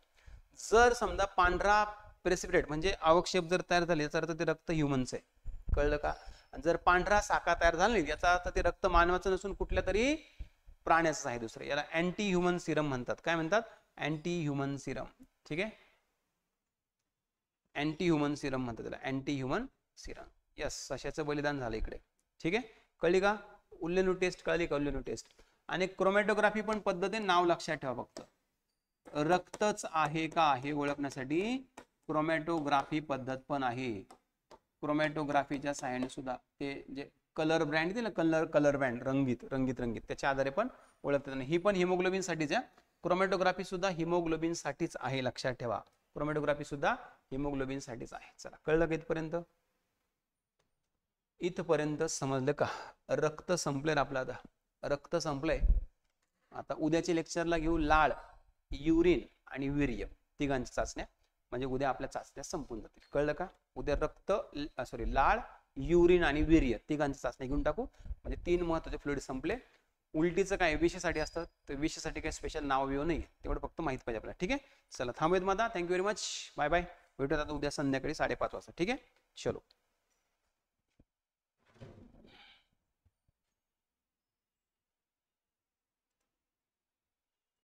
जर समजा पांढरा प्रेसिपिटेट म्हणजे अवक्षेप जर तयार झाले याचा अर्थ ते रक्त ह्युमनचं आहे कळलं का जर पांढरा साखा तयार झाला नाही याचा अर्थ ते रक्त मानवाचं नसून कुठल्या तरी प्राण्याचं आहे दुसरं याला अँटी ह्युमन सिरम म्हणतात काय म्हणतात अँटी ह्युमन सिरम ठीक आहे अँटी ह्युमन सिरम म्हणतात त्याला अँटी ह्युमन सिरम यस अशाच बलिदान झालं इकडे ठीक आहे कळली का उल्लेनू टेस्ट कळली का उल्लेनो टेस्ट आणि क्रोमॅटोग्राफी पण पद्धती नाव लक्षात ठेवा फक्त रक्तच आहे का हे ओळखण्यासाठी क्रोमॅटोग्राफी पद्धत पण आहे क्रोमॅटोग्राफीच्या साह्याने सुद्धा ते जे कलर ब्रँड ना कलर कलर ब्रँड रंगीत रंगीत रंगीत त्याच्या आधारे पण ओळखतात ही पण हिमोग्लोबिनसाठीच आहे क्रोमॅटोग्राफी सुद्धा हिमोग्लोबिनसाठीच आहे लक्षात ठेवा क्रोमॅटोग्राफी सुद्धा हिमोग्लोबिन साठीच आहे चला कळलं का इथपर्यंत इथपर्यंत समजलं का रक्त संपलेलं आपलं आता रक्त संपलंय आता उद्याच्या लेक्चरला घेऊ लाळ युरिन आणि वीर्य तिघांच्या चाचण्या म्हणजे उद्या आपल्या चाचण्या संपून जातील कळलं का उद्या रक्त सॉरी लाळ युरिन आणि वीर्य तिघांची चाचण्या घेऊन टाकू म्हणजे तीन महत्वाचे फ्लुइड संपले उलटीचं काय विषेसाठी असतं तर विषेसाठी काही स्पेशल नाव येऊ नाही तेवढं फक्त माहित पाहिजे आपल्याला ठीक आहे चला थांबूयात माता thank you very much bye bye भेटूयात उद्या संध्याकाळी साडेपाच वाजता ठीक आहे चलो